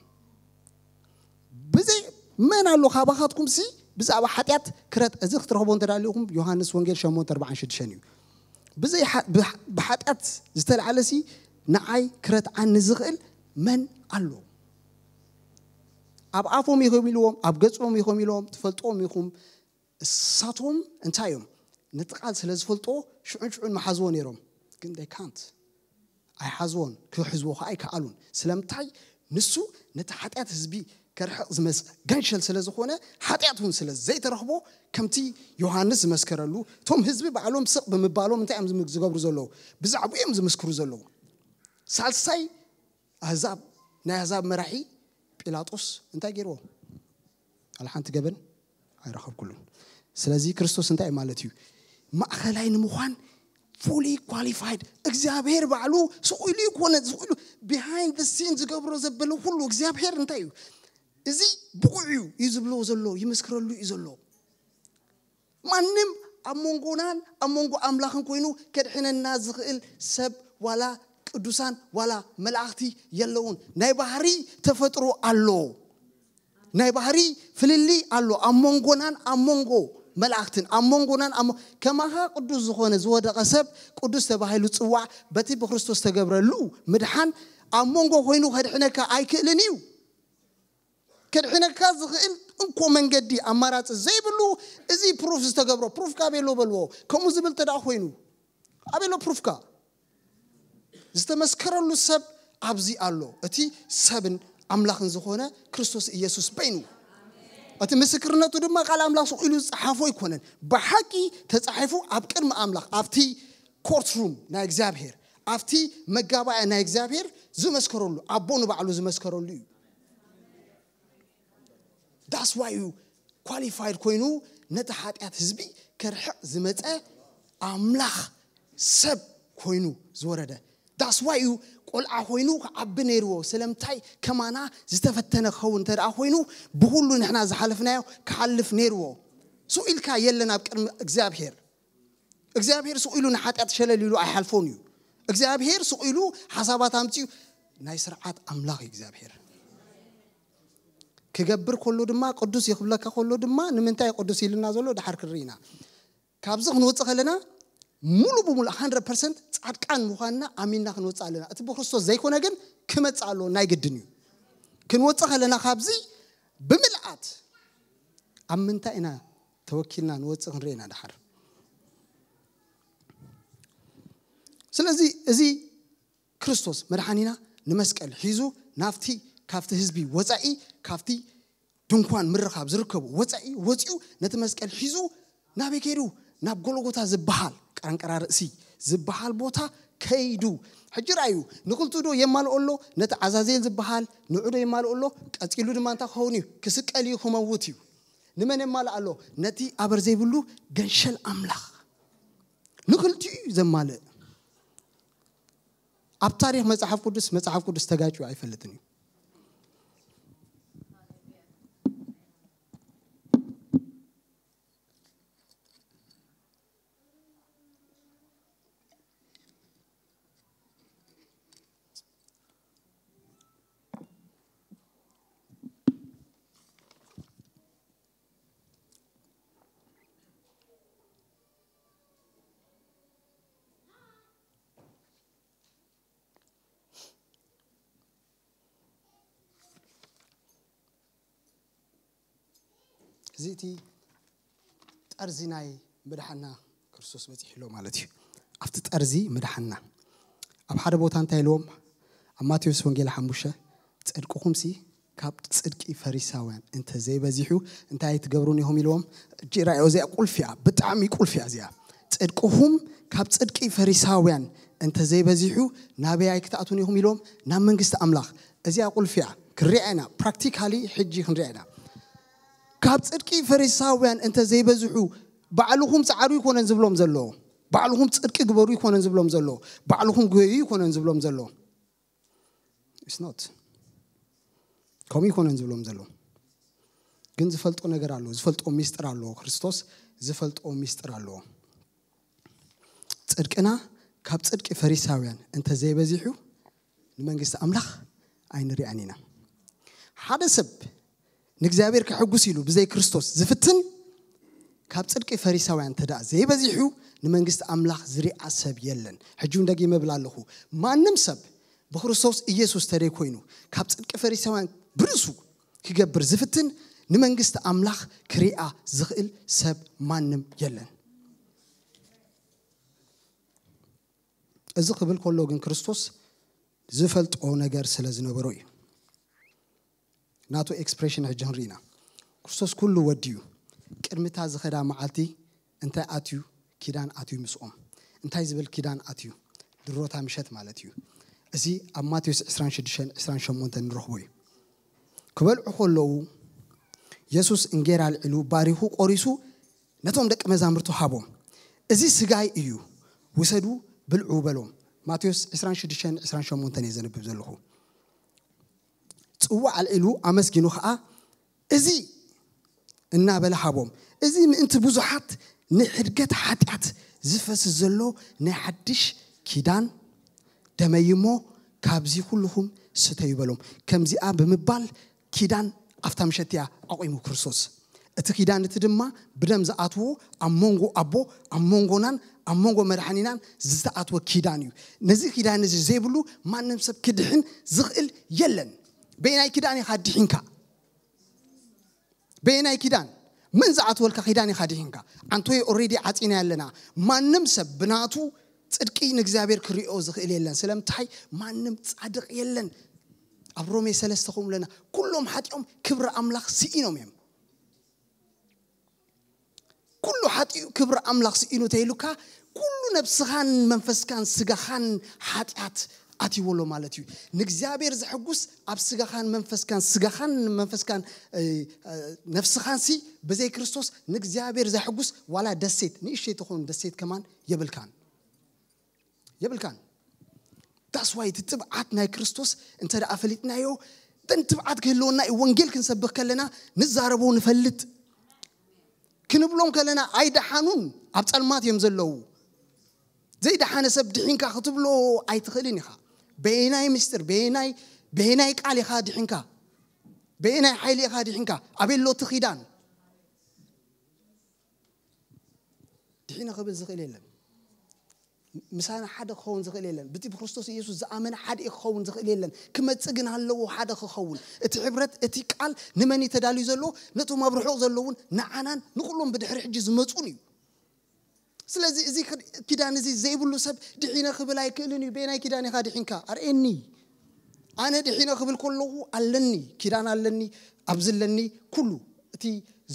ብዘይ መን ኣሎ ካባኻትኩምሲ بزعوا حتيات كرت أزخت رهبون ترى لهم يوحناس ونجر شامون تربع عن شدشانيو بزي بحتيات زتر على سي نعي كرت عن نزغل من الله أب أفهم يخوم يلوم أب قصوم يخوم يلوم تفلتوم يخوم ساتوم انتايوم نتقال سلز فلتو شو شو ما حزون يروم كن they can't أي حزون كل حزوه أي كألون سلام تاي نسو نتحتيات زبي ከርሕቕ ዝመፅእ ጋንሸል ስለ ዝኾነ ሓጢኣትሁን ስለ ዘይተረኽቦ ከምቲ ዮሃንስ ዝመስከረሉ እቶም ህዝቢ ባዕሎም ስቕ ብምባሎም እንታይ እዮም ዝገብሩ ዘለዉ ብዛዕባ እዮም ዝምስክሩ ዘለዉ ሳልሳይ ኣህዛብ ናይ ኣህዛብ መራሒ ጲላጦስ እንታይ ገይርዎ ኣልሓንቲ ገበን ኣይረኸብኩሉን ስለዚ ክርስቶስ እንታይ እዩ ማለት እዩ ማእኸላይ ንምዃን ፉሊ ኳሊፋይድ እግዚኣብሔር ባዕሉ ስኢሉ ይኮነ ዝኽእሉ ቢሃይንድ ሲን ዝገብሮ ዘበለ ኩሉ እግዚኣብሔር እንታይ እዩ እዚ ብቑዕ እዩ እዩ ዝብሎ ዘሎ ይመስክረሉ እዩ ዘሎ ማንም ኣብ መንጎናን ኣብ መንጎ ኣምላኽን ኮይኑ ከድሕነና ዝኽእል ሰብ ዋላ ቅዱሳን ዋላ መላእኽቲ የለውን ናይ ባህሪ ተፈጥሮ ኣሎ ናይ ባህሪ ፍልሊ ኣሎ ኣብ መንጎናን ኣብ መንጎ መላእኽትን ኣብ መንጎናን ከማኻ ቅዱስ ዝኾነ ዝወደቐ ሰብ ቅዱስ ተባሂሉ ፅዋዕ በቲ ብክርስቶስ ተገብረሉ ምድሓን ኣብ መንጎ ኮይኑ ከድሕነካ ኣይክእልን እዩ ከድሕነካ ዝኽእል እንኮ መንገዲ ኣማራፂ ዘይብሉ እዚ ፕሩፍ ዝተገብሮ ፕሩፍካ ኣበየሎ በልዎ ከምኡ ዝብል ተደኣ ኮይኑ ኣበየሎ ፕሩፍካ ዝተመስከረሉ ሰብ ኣብዚ ኣሎ እቲ ሰብን ኣምላኽን ዝኾነ ክርስቶስ ኢየሱስ በይኑ እቲ ምስክርነቱ ድማ ቃል ኣምላኽ ስቑኢሉ ዝፀሓፎ ኣይኮነን ብሓቂ ተፃሒፉ ኣብ ቅድሚ ኣምላኽ ኣብቲ ኮርትሩም ናይ እግዚኣብሔር ኣብቲ መጋባእያ ናይ እግዚኣብሔር ዝመስከረሉ ኣቦ ንባዕሉ ዝመስከረሉ እዩ ዳስ ዋይ እዩ ኳሊፋይድ ኮይኑ ነቲ ሓጢኣት ህዝቢ ከርሕቕ ዝመፀ ኣምላኽ ሰብ ኮይኑ ዝወረደ ዳስ ዋይ እዩ ቆልዓ ኮይኑ ክዓቢ ነይርዎ ስለምንታይ ከማና ዝተፈተነ ክኸውን እንተ ኮይኑ ብኩሉ ንሕና ዝሓለፍናዮ ክሓልፍ ነይርዎ ስኡ ኢልካ የለን ኣብ ቅድሚ እግዚኣብሄር እግዚኣብሄር ስኡ ኢሉ ንሓጢኣት ሸለል ኢሉ ኣይሓልፎን እዩ እግዚኣብሄር ስኡ ኢሉ ሓሳባት ኣምፅኡ ናይ ስርዓት ኣምላኽ እዩ እግዚኣብሄር ክገብር ከሎ ድማ ቅዱስ ይክብለካ ከሎ ድማ ንምንታይ ቅዱስ ኢልና ዘሎ ድሓር ክንርኢ ኢና ካብዚ ክንወፅእ ከለና ሙሉእ ብሙሉእ 100 ርሰንት ፃድቃን ምኳንና ኣሚንና ክንወፅእ ኣለና እቲ ብክርስቶስ ዘይኮነ ግን ክመፅእ ኣለዎ ናይ ግድን እዩ ክንወፅእ ከለና ካብዚ ብምልኣት ኣብ ምንታይ ኢና ተወኪልና ንወፅእ ክንርኢ ኢና ድሓር ስለዚ እዚ ክርስቶስ መድሓኒና ንመስቀል ሒዙ ናፍቲ ካብቲ ህዝቢ ወፃኢ ካብቲ ድንኳን ምርካብ ዝርከቡ ወፃኢ ወፂኡ ነቲ መስቀል ሒዙ ናበይ ከይዱ ናብ ጎልጎታ ዝበሃል ቀረንቀራ ርእሲ ዝበሃል ቦታ ከይዱ ሕጂ ራእዩ ንክልቱ ዶ የማልኦ ኣሎ ነቲ ዓዛዜል ዝበሃል ንዑ ዶ የማልኦ ኣሎ ቀፂሉ ድማ እንታይ ክኸውን እዩ ክስቀል እዩ ክመውት እዩ ንመን የማልእ ኣሎ ነቲ ኣበር ዘይብሉ ገንሸል ኣምላኽ ንክልቲ እዩ ዘማልእ ኣብ ታሪክ መፅሓፍ ቅዱስ መፅሓፍ ቅዱስ ተጋጭኡ ኣይፈልጥን እዩ እቲ ጠርዚ ናይ ምድሓና ክርስቶስ በፂሕሎ ማለት እዩ ኣብቲ ጠርዚ ምድሓና ኣብ ሓደ ቦታ እንታይ ኢልዎም ኣብ ማቴዎስ ወንጌል ሓሙሽተ ሲ ካብ ፅድቂ ፈሪሳውያን እንተዘይበዚሑ እንታይ ትገብሩን ኢኹም ኢልዎም እጂ ጅራዮ እዚኣ ቁልፊ እያ ብጣዕሚ ቁልፊ እያ እዚኣ ፅድቅኹም ካብ ፅድቂ ፈሪሳውያን እንተዘይበዚሑ ናበያይ ክትኣትን ኢኹም ኢልዎም ናብ መንግስቲ ኣምላኽ እዚኣ ቁልፊ እያ ክንሪያ ኢና ፕራክቲካሊ ሕጂ ክንሪያ ኢና ካብ ፅድቂ ፈሪሳውያን እንተዘይበዝሑ ባዕልኹም ፃዕሩ ይኮነን ዝብሎም ዘለዎ ባዕልኹም ፅድቂ ግበሩ ይኮነን ዝብሎም ዘለዎ ባዕልኹም ጎዩ ይኮነን ዝብሎም ዘለዎ ስኖት ከምኡ ይኮነን ዝብሎም ዘለዎ ግን ዝፈልጦ ነገር ኣለዎ ዝፈልጦ ሚስጥር ኣለዎ ክርስቶስ ዝፈልጦ ሚስጥር ኣለዎ ፅድቅና ካብ ፅድቂ ፈሪሳውያን እንተዘይበዚሑ ንመንግስቲ ኣምላኽ ኣይንሪኣን ኢና ሓደ ሰብ ንእግዚኣብሔር ክሕጉስ ኢሉ ብዘይ ክርስቶስ ዝፍትን ካብ ፅድቂ ፈሪሳውያን እንተ ዘይበዚሑ ንመንግስቲ ኣምላኽ ዝርኣ ሰብ የለን ሕጂ ደጊ መብል ኣለኹ ማንም ሰብ ብክርስቶስ ኢየሱስ ተደይ ኮይኑ ካብ ፅድቂ ፈሪሳውያን ብርእሱ ክገብር ዝፍትን ንመንግስቲ ኣምላኽ ክርኣ ዝኽእል ሰብ ማንም የለን እዚ ክብል ከሎ ግን ክርስቶስ ዝፈልጦ ነገር ስለ ዝነበሮ እዩ ናቱ ኤክስፕሬሽን ሕጂ ክንሪኢና ክርስቶስ ኩሉ ወዲዩ ቅድሚታ ዝኸዳ መዓልቲ እንታይ ኣትዩ ኪዳን ኣትዩ ምስኦም እንታይ ዝብል ኪዳን ኣትዩ ድሮታ ምሸት ማለት እዩ እዚ ኣብ ማቴዎስ 2628 ንረኽቦ እዩ ክበልዑ ከለዉ የሱስ እንጌራ ልዕሉ ባሪኹ ቆሪሱ ነቶም ደቂ መዛሙርቱ ሃቦም እዚ ስጋይ እዩ ውሰዱ ብልዑ በሎም ማቴዎስ 2628 እየ ዘንብብ ዘለኹ ፅዋዕ ልዒሉ ኣመስጊኑ ከዓ እዚ እናበለ ሃቦም እዚ ምእንቲ ብዙሓት ንሕድገት ሓጢኣት ዝፈስ ዘሎ ናይ ሓድሽ ኪዳን ደመይ ሞ ካብዚ ኩልኹም ስተ ይበሎም ከምዚኣ ብምባል ኪዳን ኣብታ ምሸት እያ ኣቑሙ ክርስቶስ እቲ ኪዳን እቲ ድማ ብደም ዝኣትዎ ኣብ መንጎ ኣቦ ኣብ መንጎናን ኣብ መንጎ መድሓኒናን ዝተኣትወ ኪዳን እዩ ነዚ ኪዳን እዚ ዘይብሉ ማንም ሰብ ክድሕን ዝኽእል የለን بيناي كداني خادحينكا بيناي كدان من زعت ولك خيداني خادحينكا أنتوي أوريدي عتينا لنا ما نمس بناتو تركي نجزابير كريوز زخيل يلن سلام تاي ما نم عدق يلن أبرومي سلستهم لنا كلهم حتيهم كبر أملاخ سينهم يم كل حتي كبر أملاخ سينو تيلوكا كل نفسخان منفسكان سجخان حتيات حت ኣትይወሎ ማለት እዩ ንእግዚኣብሔር ዘሕጉስ ኣብ ስጋኻን መንፈስካን ስጋኻን መንፈስካን ነፍስኻን ሲ በዘይ ክርስቶስ ንእግዚኣብሔር ዘሕጉስ ዋላ ደሴት ንእሽተይ ተኾኑ ደሴት ከማን የብልካን የብልካን ዳስዋይ እቲ ጥብዓት ናይ ክርስቶስ እንተ ደኣ ፈሊጥናዮ ተን ትብዓት ክህልወና እዩ ወንጌል ክንሰብክ ከለና ንዛረቦ ንፈልጥ ክንብሎም ከለና ኣይደሓኑን ኣብ ፀልማት እዮም ዘለዉ ዘይደሓነ ሰብ ድሒንካ ክትብሎ ኣይትኽእልን ኢኻ بيني مستر بيني بيني قال يخاد حنكا بيني حيل يخاد حنكا ابي لو تخيدان دينا قبل زغل لهم مسانا حدا خون زغل لهم بتي بخريستوس يسوع زامن حد يخون زغل لهم كما تصغن هالو حدا خخون اتي عبرت اتي قال نمني تدالي زلو نتو مبرحو زلوون نعانان نقولون بدحر حجي زمصون ስለዚ እዚ ኪዳን እዚ ዘይብሉ ሰብ ድሒነ ክብል ኣይክእልን እዩ በናይ ኪዳን ኢካ ድሒንካ ኣርእየኒ ኣነ ድሒነ ክብል ከለዉ ኣለኒ ኪዳን ኣለኒ ኣብዝለኒ ኩሉ እቲ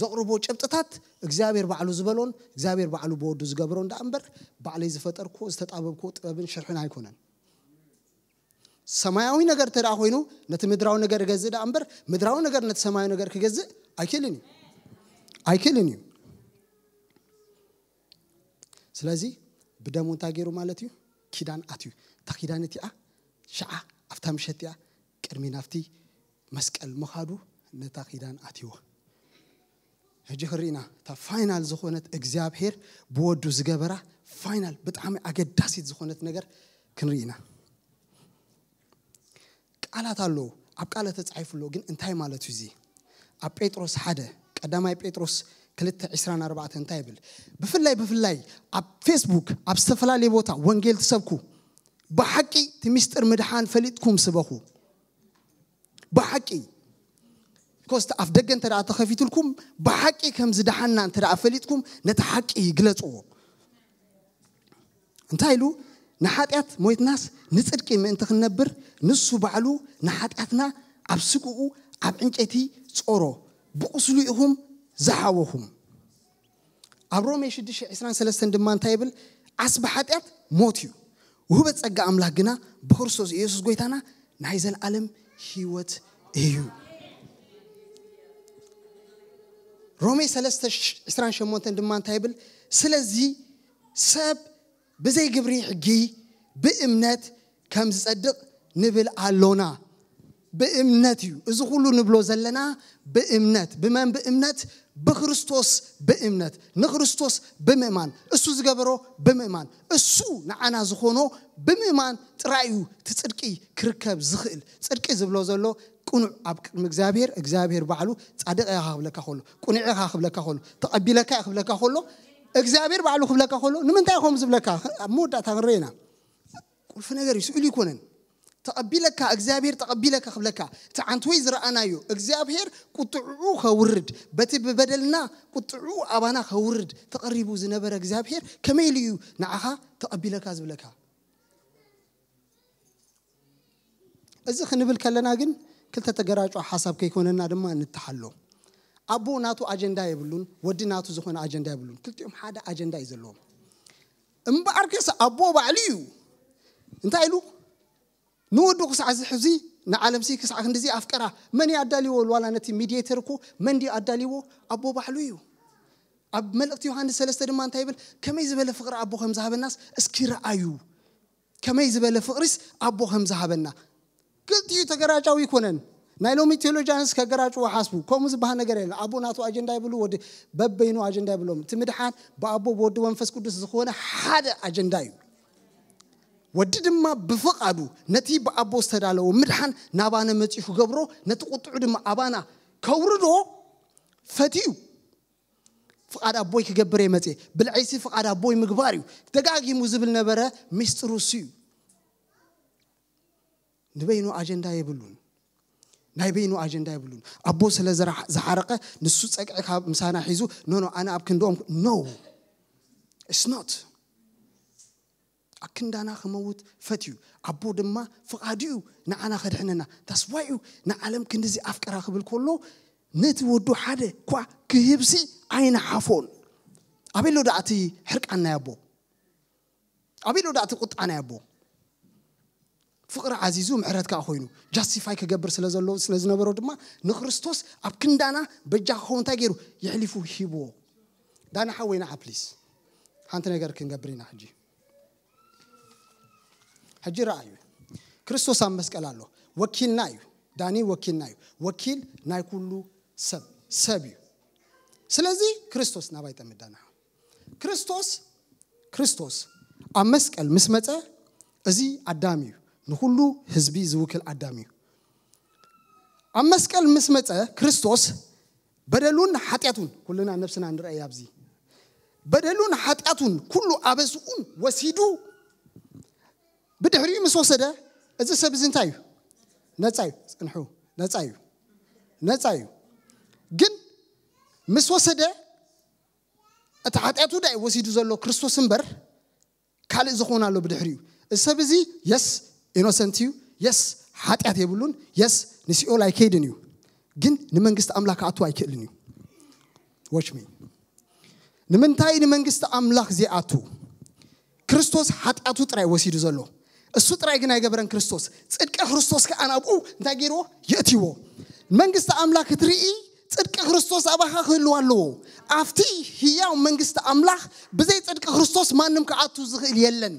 ዘቕርቦ ጨብጥታት እግዚኣብሔር ባዕሉ ዝበሎን እግዚኣብሔር ባዕሉ ብወዱ ዝገብሮ እንዳ እምበር ባዕለይ ዝፈጠርኮ ዝተጣበብኮ ጥበብን ሽርሕን ኣይኮነን ሰማያዊ ነገር እንተደኣ ኮይኑ ነቲ ምድራዊ ነገር ገዝእ ዳ እምበር ምድራዊ ነገር ነቲ ሰማያዊ ነገር ክገዝእ ኣይክእልን እዩ ኣይክእልን እዩ ስለዚ ብደሙ እንታይ ገይሩ ማለት እዩ ኪዳን ኣትዩ እታ ኪዳን እቲ ኣ ሸዓ ኣብታ ምሸት እያ ቅድሚ ናፍቲ መስቀል ምኻዱ ነታ ኪዳን ኣትይዎ ሕጂ ክርኢና እታ ፋይናል ዝኾነት እግዚኣብሄር ብወዱ ዝገበራ ፋይናል ብጣዕሚ ኣገዳሲት ዝኾነት ነገር ክንርኢና ቃላት ኣለዉ ኣብ ቃለ ተፃሒፉ ኣሎ ግን እንታይ ማለት እዩ እዚ ኣብ ጴጥሮስ ሓደ ቀዳማይ ጴጥሮስ ክልተ 24 እንታይ ይብል ብፍላይ ብፍላይ ኣብ ፌስቡክ ኣብ ዝተፈላለየ ቦታ ወንጌል ትሰብኩ ብሓቂ እቲ ምስጢር ምድሓን ፈሊጥኩም ስበኹ ብሓቂ ኮስ ኣፍ ደገ እንተ ተኸፊትልኩም ብሓቂ ከም ዝደሓና እንተ ፈሊጥኩም ነቲ ሓቂ ይግለፅዎ እንታይ ኢሉ ንሓጢኣት ሞይትናስ ንፅድቂ ምእንቲ ክንነብር ንሱ ባዕሉ ንሓጢኣትና ኣብ ስግኡ ኣብ ዕንጨይቲ ጾሮ ብቁስሉ ኢኹም ዝሓወኹም ኣብ ሮሜ 623 ድማ እንታይ ይብል ዓስባ ሓጢኣት ሞት እዩ ውህበት ፀጋ ኣምላክ ግና ብክርስቶስ ኢየሱስ ጎይታና ናይ ዘለዓለም ሂወት እዩ ሮሜ 328 ድማ እንታይ ይብል ስለዚ ሰብ ብዘይ ግብሪ ሕጊ ብእምነት ከም ዝፀድቕ ንብል ኣሎና ብእምነት እዩ እዚ ኩሉ ንብሎ ዘለና ብእምነት ብመን ብእምነት ብክርስቶስ ብእምነት ንክርስቶስ ብምእማን እሱ ዝገበሮ ብምእማን እሱ ንዓና ዝኾኖ ብምእማን ጥራይ እዩ ክርከብ ዝኽእል ፅድቂ ዝብሎ ዘሎ ቁኑዕ ኣብ ቅድሚ እግዚኣብሔር እግዚአብሔር ባዕሉ ፃድቕ ኢኻ ክብለካ ከሎ ቁኑዕ ኢኻ ክብለካ ከሎ ተቐቢለካ ክብለካ ከሎ እግዚኣብሔር ባዕሉ ክብለካ ከሎ ንምንታይ ከም ዝብለካ ኣብ መወዳእታ ክንረአና ቁልፊ ነገር እዩ ይኮነን ተቐቢለካ እግዚኣብሔር ተቐቢለካ ክብለካ እቲ ዓንቲወይ ዝረኣናዩ እግዚኣብሔር ቁጥዕኡ ከውርድ በቲ ብበደልና ቁጥዕኡ ኣባና ከውርድ ተቐሪቡ ዝነበረ እግዚኣብሔር ከመይ ኢሉ እዩ ንዓኻ ተቐቢለካ ዝብለካ እዚ ክንብል ከለና ግን ክልተ ተገራጮ ሓሳብ ከይኮነና ድማ ንተሓሎ ኣቦ ናቱ ኣጀንዳ የብሉን ወዲ ናቱ ዝኾነ ኣጀንዳ የብሉን ክልቲኦም ሓደ ኣጀንዳ እዩ ዘለዎም እምበኣር ኣቦ ባዕሉ እዩ እንታይ ኢሉ ንወዱ ክሳዕ እዚ ሕዚ ንዓለምሲ ክሳዕ ክንዲዚ ኣፍቀራ መን ኣዳልይዎ ዋላ ነቲ ሚድተር እኮ መንዲ ኣዳልይዎ ኣቦ ባዕሉ እዩ ኣብ መልእክቲ ዮሃንስ ሰለስተ ድማ እንታይ ይብል ከመይ ዝበለ ፍቅሪ ኣቦ ከም ዝሃበናስ እስኪ ረኣዩ ከመይ ዝበለ ፍቅሪስ ኣቦ ከም ዝሃበና ክልቲኡ ተገራጫዊ ይኮነን ናይ ሎሚ ቴዎሎጂያንስ ከገራጭዎ ሓስቡ ከምኡ ዝበሃል ነገር የለን ኣቦ ናቱ ኣጀንዳ ይብሉ ወዲ በበይኑ ኣጀንዳ ይብሎም እቲ ምድሓን ብኣቦ ብወዲ መንፈስ ቅዱስ ዝኮነ ሓደ ኣጀንዳ እዩ وددم ما بفقابو نتيب أبو سرالة ومرحن نابانا متيفو قبرو نتقطع دم أبانا كوردو فتيو فقد أبوي كجبري متي بالعيسى فقد أبوي مقباريو تجاعي مزبل نبرة مستروسيو نبينو أجندة يبلون ናይበይኑ ኣጀንዳ የብሉን ኣቦ ስለ ዝሓረቀ ንሱ ፀቅዒ ካብ ምሳና ሒዙ ኖ ኖ ኣነ ኣብ ክንደኦም ኖ ኢትስ ኖት ኣክንዳና ክመውት ፈትዩ ኣቦ ድማ ፍቓድኡ ንዓና ከድሕነና ታስዋዩ ንዓለም ክንዲዚ ኣፍቀራ ክብል ከሎ ነቲ ወዱ ሓደ ኳ ክህብሲ ዓይነ ሓፎን ኣበሎ ዳ እቲ ሕርቃን ናይ ኣቦ ኣበሎ ዳ እቲ ቁጣ ኣቦ ፍቕሪ ዓዚዙ ምሕረት ከዓ ኮይኑ ጃስቲፋይ ክገብር ስለ ዝነበሮ ድማ ንክርስቶስ ኣብ ክንዳና በጃ ክኸውን እንታይ ገይሩ ይሕሊፉ ሂብዎ ዳናሓ ወይና ዓፕሊስ ሓንቲ ነገር ክንገብር ኢና ሕጂ አጅራ እዩ ክርስቶስ ኣብ መስቀል ኣሎ ወኪልና እዩ ዳኒ ወኪልና እዩ ወኪል ናይ ኩሉ ሰብ ሰብ እዩ ስለዚ ክርስቶስ ናባይ ጠምዳና ክርስቶስ ክርስቶስ ኣብ መስቀል ምስ መፀ እዚ ኣዳም እዩ ንኩሉ ህዝቢ ዝውክል ኣዳም እዩ ኣብ መስቀል ምስ መፀ ክርስቶስ በደሉን ሓጢኣቱን ኩልና ነብስና ንርአየ ኣብዚ በደሉን ሓጢኣቱን ኩሉ ኣበስኡን ወሲዱ ብድሕሪኡ ምስ ወሰደ እዚ ሰብ እዚ እንታይ እዩ ነፃ እዩ ፅንሑ ነፃ እዩ ነፃ እዩ ግን ምስ ወሰደ እቲ ሓጢኣቱ ዳ እዩ ወሲዱ ዘሎ ክርስቶስ እምበር ካልእ ዝኾነ ኣሎ ብድሕሪ እዩ እዚ ሰብ እዚ የስ ኢኖሰንት እዩ የስ ሓጢኣት የብሉን የስ ንሲኦል ኣይከይድን እዩ ግን ንመንግስቲ ኣምላክ ኣቱ ኣይክእልን እዩ ዎች ሚ ንምንታይ ንመንግስቲ ኣምላክ ዘይኣቱ ክርስቶስ ሓጢኣቱ ጥራይ ወሲዱ ዘሎ እሱ ጥራይ ግን አይገብረን ክርስቶስ ጽድቀ ክርስቶስ ከአናብኡ እንታገይርዎ የእትይዎ መንግስቲ ኣምላክ እትርኢ ጽድቂ ክርስቶስ ኣባኻ ክህልው ኣለዎ ኣብቲ ህያው መንግስቲ ኣምላኽ ብዘይ ጽድቂ ክርስቶስ ማንም ክኣቱ ዝኽእል የለን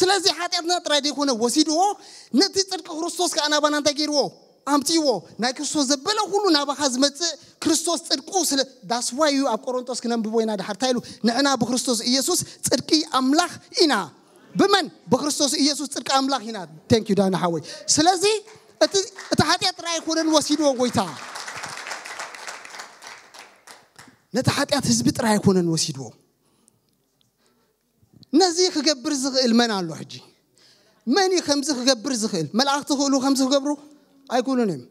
ስለዚ ሓጢአትና ጥራይ ደይኮነ ወሲድዎ ነቲ ጽድቂ ክርስቶስ ከዓ ናባና እንታይ ገይርዎ ኣምፅይዎ ናይ ክርስቶስ ዘበለ ኩሉ ናባኻ ዝመፅእ ክርስቶስ ጽድቁ ዳስዋይ እዩ ኣብ ቆሮንጦስ ክነንብቦ ኢና ድሓር ኢሉ ንሕና ብክርስቶስ ኢየሱስ ጽድቂ ኣምላኽ ኢና ብመን ብክርስቶስ ኢየሱስ ፅድቂ ኣምላክ ኢና ቴንክ ዩ ዳና ሓወይ ስለዚ እቲ ሓጢአት ጥራይ ኣይኮነን ወሲድዎ ጎይታ ነቲ ሓጢአት ህዝቢ ጥራይ ኣይኮነን ወሲድዎ ነዚ ክገብር ዝኽእል መን ኣሎ ሕጂ መን እዩ ከምዚ ክገብር ዝኽእል መላእኽቲ ክእሉ ከምዚ ክገብሩ ኣይክእሉን እዮም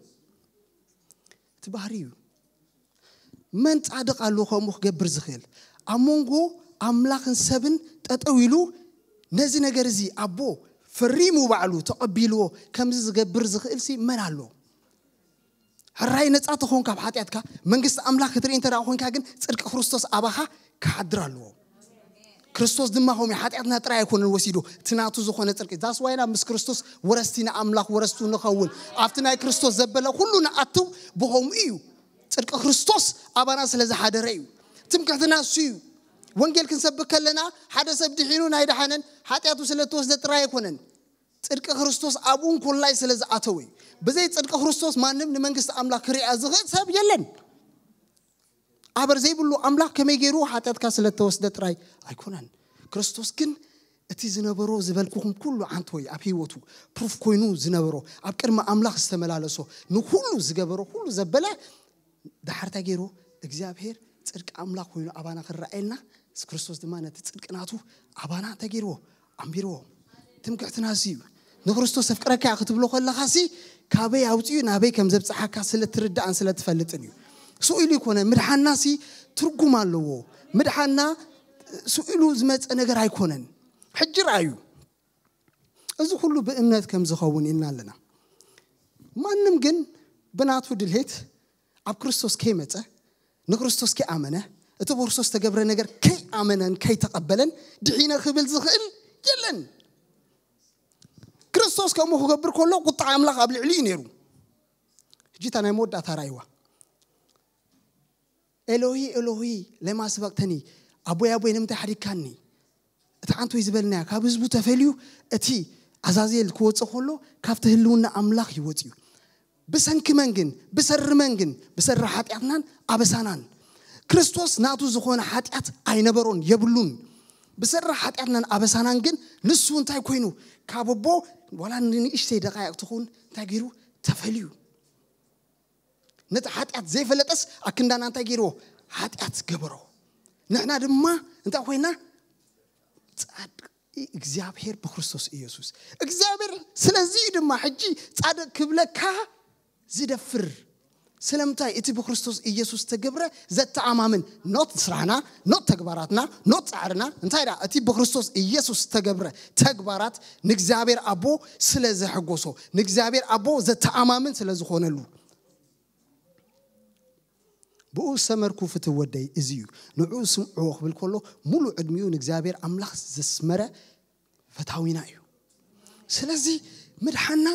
እቲ ባህሪ እዩ መን ፃድቅ ኣሎ ከምኡ ክገብር ዝኽእል ኣብ መንጎ ኣምላኽን ሰብን ጠጠው ኢሉ نزي نجرزي أبو فريمو بعلو تقبلو كم زج برزق إلسي منالو هراي نتأت خون كاب حتى أتكا من قص أملاك ترى أنت راخون كاجن تلك خروستوس أباها كادرالو كريستوس دم هم حتى أتنا ترى يكون الوسيدو تناتو زخون تلك داس وين أمس كريستوس ورستنا أملاك ورستو نخون أفتنا كريستوس زبلا كلنا أتو بهم إيو تلك خروستوس أبانا سلزة حدريو تمكثنا سيو ወንጌል ክንሰብክ ከለና ሓደ ሰብ ድሒኑ ናይ ድሓነን ሓጢኣቱ ስለ ተወስደ ጥራይ ኣይኮነን ፅድቂ ክርስቶስ ኣብኡን ኩላይ ስለ ዝኣተወ እዩ ብዘይ ፅድቂ ክርስቶስ ማንም ንመንግስቲ ኣምላክ ክሪኣ ዝኽእል ሰብ የለን ኣበር ዘይብሉ ኣምላክ ከመይ ገይሩ ሓጢኣትካ ስለ ተወስደ ጥራይ ኣይኮነን ክርስቶስ ግን እቲ ዝነበሮ ዝበልክኹም ኩሉ ዓንቲ ወይ ኣብ ሂወቱ ፕሩፍ ኮይኑ ዝነበሮ ኣብ ቅድሚ ኣምላኽ ዝተመላለሶ ንኩሉ ዝገበሮ ኩሉ ዘበለ ዳሓርታ ገይሩ እግዚኣብሄር ፅድቂ ኣምላኽ ኮይኑ ኣባና ክረኣየልና ምስ ክርስቶስ ድማ ነቲ ፅድቂ ናቱ ኣባና እንተገይርዎ ኣንቢርዎ ትምክዕትና ሲ እዩ ንክርስቶስ ኣፍቅረካ ክትብሎ ሲ ካበይ ኣውፅኡ ናበይ ከም ዘብፅሓካ ስለትርዳእን ስለትፈልጥን እዩ ስኢሉ ይኮነ ምድሓና ሲ ትርጉም ኣለዎ ምድሓና ስኢሉ ዝመፀ ነገር ኣይኮነን ሕጂ ረኣዩ እዚ ኩሉ ብእምነት ከም ዝኸውን ኢልና ኣለና ማንም ግን ብናቱ ድልሄት ኣብ ክርስቶስ ከይመፀ ንክርስቶስ ከይኣመነ እቲ ቦርሶ ዝተገብረ ነገር ከይኣመነን ከይተቐበለን ድዒነ ክብል ዝኽእል የለን ክርስቶስ ከምኡ ክገብር ከሎ ቁጣዕ ኣምላኽ ኣብ ልዕሊ እዩ ነይሩ ሕጂ እታ ናይ መወዳእታ ራእይዋ ኤሎሂ ኤሎሂ ለማ ስበቅተኒ ኣቦይ ኣቦይ ንምንታይ ሓዲግካኒ እቲ ዓንቲ ወይ ዝበልናያ ካብ ህዝቡ ተፈልዩ እቲ ኣዛዝል ክወፅእ ከሎ ካብቲ ህልውና ኣምላኽ ይወፅ እዩ ብሰንኪመን ግን ብሰርመን ግን ብሰሪ ሓጢኣትናን ኣበሳናን ክርስቶስ ናቱ ዝኾነ ሓጢኣት ኣይነበሮን የብሉን ብሰራ ሓጢኣትናን ኣበሳናን ግን ንሱ እንታይ ኮይኑ ካብ ኣቦ ዋላ ንንእሽተይ ደቃያ ክትኸውን እንታይ ገይሩ ተፈልዩ ነቲ ሓጢኣት ዘይፈለጠስ ኣክንዳና እንታይ ገይርዎ ሓጢኣት ገበሮ ንሕና ድማ እንታይ ኮይና ጻድቂ እግዚኣብሔር ብክርስቶስ ኢየሱስ እግዚኣብሔር ስለዚ ድማ ሕጂ ፃድቅ ክብለካ ዝደፍር ስለምንታይ እቲ ብክርስቶስ ኢየሱስ ተገብረ ዘተኣማምን ኖት ስራሕና ኖት ተግባራትና ኖት ፃዕርና እንታይ ዳ እቲ ብክርስቶስ ኢየሱስ ተገብረ ተግባራት ንእግዚኣብሔር ኣቦ ስለ ዘሐጎሶ ንእግዚኣብሔር ኣቦ ዘተኣማምን ስለ ዝኾነሉ ብኡ ሰመርኩ ፍትወደይ እዚ እዩ ንዑኡ ስምዕዎ ክብል ከሎ ሙሉእ ዕድሚኡ ንእግዚኣብሔር ኣምላኽ ዘስመረ ፈታዊና እዩ ስለዚ ምድሓና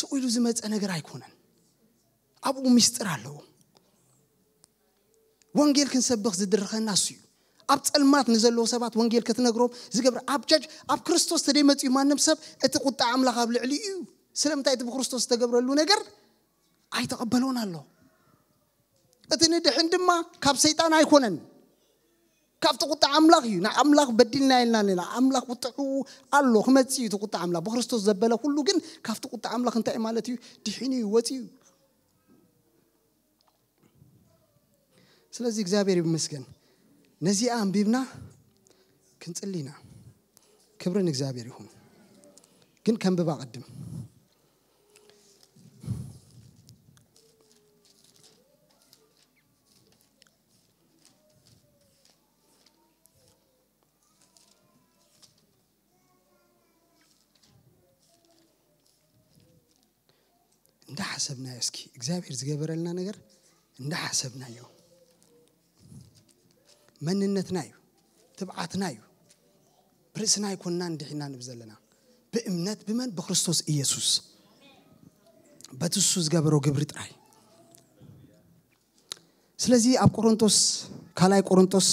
ስቑ ዝመፀ ነገር ኣይኮነን ኣብኡ ምስጢር ኣለዎ ወንጌል ክንሰብኽ ዝድርኸና እሱ እዩ ኣብ ፀልማት ንዘለዎ ሰባት ወንጌል ከትነግሮም ዝገብር ኣብ ጃጅ ኣብ ክርስቶስ ተደይ መፅኡ ማንም ሰብ እቲ ቁጣ ኣምላኽ ኣብ ልዕሊ እዩ ስለምንታይ እቲ ብክርስቶስ ዝተገብረሉ ነገር ኣይተቐበሎን ኣሎ እቲ ንድሕን ድማ ካብ ሰይጣን ኣይኮነን ካብቲ ቁጣ ኣምላኽ እዩ ናይ ኣምላኽ በዲልና የልና ና ኣምላኽ ቁጥዕኡ ኣሎ ክመፅ እዩ እቲ ቁጣ ኣምላኽ ብክርስቶስ ዘበለ ኩሉ ግን ካብቲ ቁጣ ኣምላኽ እንታይ ማለት እዩ ድሒን እዩ ወፅ እዩ ስለዚህ እግዚአብሔር ይመስገን ነዚህ አንቢብና ክንጽሊና ክብርን እግዚአብሔር ይሁን ግን ቀድም ኣቐድም እንዳሓሰብናዮ እስኪ እግዚአብሔር ዝገበረልና ነገር እንዳሓሰብናዮ መንነትና እዩ ትብዓትና እዩ ርእስና ይኮንና ንድሕና ንብ ዘለና ብእምነት ብመን ብክርስቶስ ኢየሱስ በትሱ ዝገበሮ ግብሪ ጥራይ ስለዚ ኣብ ቆሮንቶስ ካልኣይ ቆሮንቶስ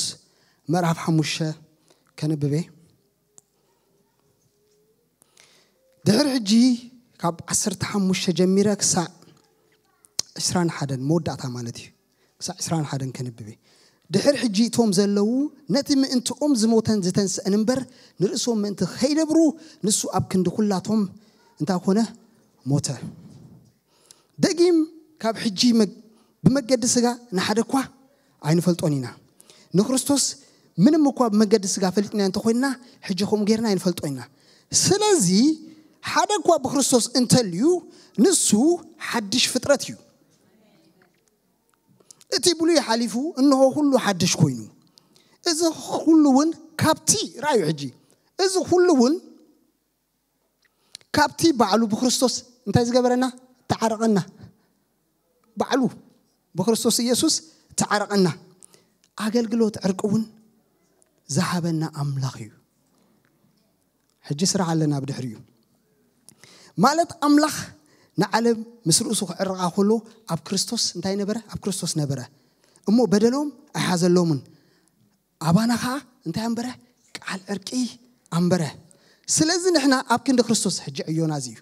ምዕራፍ ሓሙሽተ ከንብቤ ድሕሪ ሕጂ ካብ ሓሙሽተ ጀሚረ ክሳዕ 2ራ ሓደን መወዳእታ ማለት እዩ ክሳዕ 2ራ ሓደን ከንብቤ ድሕር ሕጂ እቶም ዘለዉ ነቲ ምእንቲኦም ዝሞተን ዝተንስአን እምበር ንርእሶም ምእንቲ ከይነብሩ ንሱ ኣብ ክንዲ ኩላቶም እንታይ ኮነ ሞተ ደጊም ካብ ሕጂ ብመገዲ ስጋ ንሓደ እኳ ኣይንፈልጦን ኢና ንክርስቶስ ምንም እኳ ብመገዲ ስጋ ፈሊጥና እንተኮይንና ሕጂ ከምኡ ጌርና ኣይንፈልጦ ኢና ስለዚ ሓደ እኳ ብክርስቶስ እንተልዩ ንሱ ሓድሽ ፍጥረት እዩ እቲ ብሉይ ሓሊፉ እንሆ ኩሉ ሓድሽ ኮይኑ እዚ ኩሉ እውን ካብቲ ራእዩ ሕጂ እዚ ኩሉ እውን ካብቲ ባዕሉ ብክርስቶስ እንታይ ዝገበረና ተዓረቐና ባዕሉ ብክርስቶስ ኢየሱስ ተዓረቐና ኣገልግሎት ዕርቂ እውን ዝሃበና ኣምላኽ እዩ ሕጂ ስራሕ ኣለና ብድሕሪ እዩ ማለት ኣምላኽ ንዓለም ምስ ርእሱ ክዕርቃ ከሎ ኣብ ክርስቶስ እንታይ ነበረ ኣብ ክርስቶስ ነበረ እሞ በደሎም ኣይሓዘሎምን ኣባና ከዓ እንታይ ኣንበረ ቃል ዕርቂ ኣንበረ ስለዚ ንሕና ኣብ ክንዲ ክርስቶስ ሕጂ ዕዮና እዚ እዩ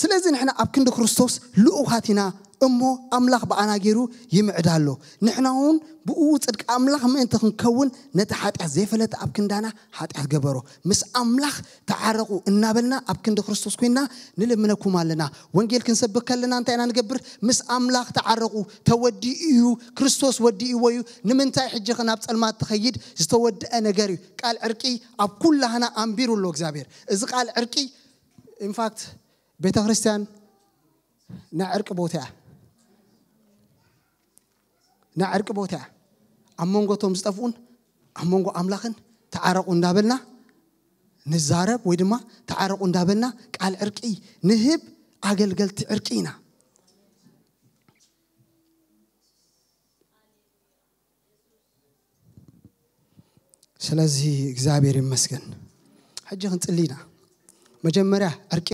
ስለዚ ንሕና ኣብ ክንዲ ክርስቶስ ልኡኻት ኢና እሞ ኣምላኽ ብኣና ገይሩ ይምዕዳ ኣሎ ንሕና እውን ብኡ ፅድቂ ኣምላኽ ምእንቲ ክንከውን ነቲ ሓጢኣት ዘይፈለጠ ኣብ ክንዳና ሓጢኣት ገበሮ ምስ ኣምላኽ ተዓረቑ እናበልና ኣብ ክንዲ ክርስቶስ ኮይንና ንልምነኩም ኣለና ወንጌል ክንሰብክ ከለና እንታይ ኢና ንገብር ምስ ኣምላኽ ተዓረቑ ተወዲኡ እዩ ክርስቶስ ወዲእዎ እዩ ንምንታይ ሕጂ ኸ ናብ ፀልማት ትኸይድ ዝተወድአ ነገር እዩ ቃል ዕርቂ ኣብ ኩላህና ኣንቢሩ ኣሎ እግዚኣብሔር እዚ ቃል ዕርቂ ኢንፋክት ቤተ ክርስትያን ናይ ዕርቂ ቦታ እያ ናይ ዕርቂ ቦታ እያ ኣብ መንጎቶም ዝጠፍኡን ኣብ መንጎ ኣምላኽን ተዓረቁ እንዳበልና ንዛረብ ወይ ድማ ተዓረቁ እንዳበልና ቃል ዕርቂ ንህብ ኣገልገልቲ ዕርቂ ኢና ስለዚ እግዚኣብሔር ይመስገን ሕጂ ክንፅሊ ኢና መጀመርያ ዕርቂ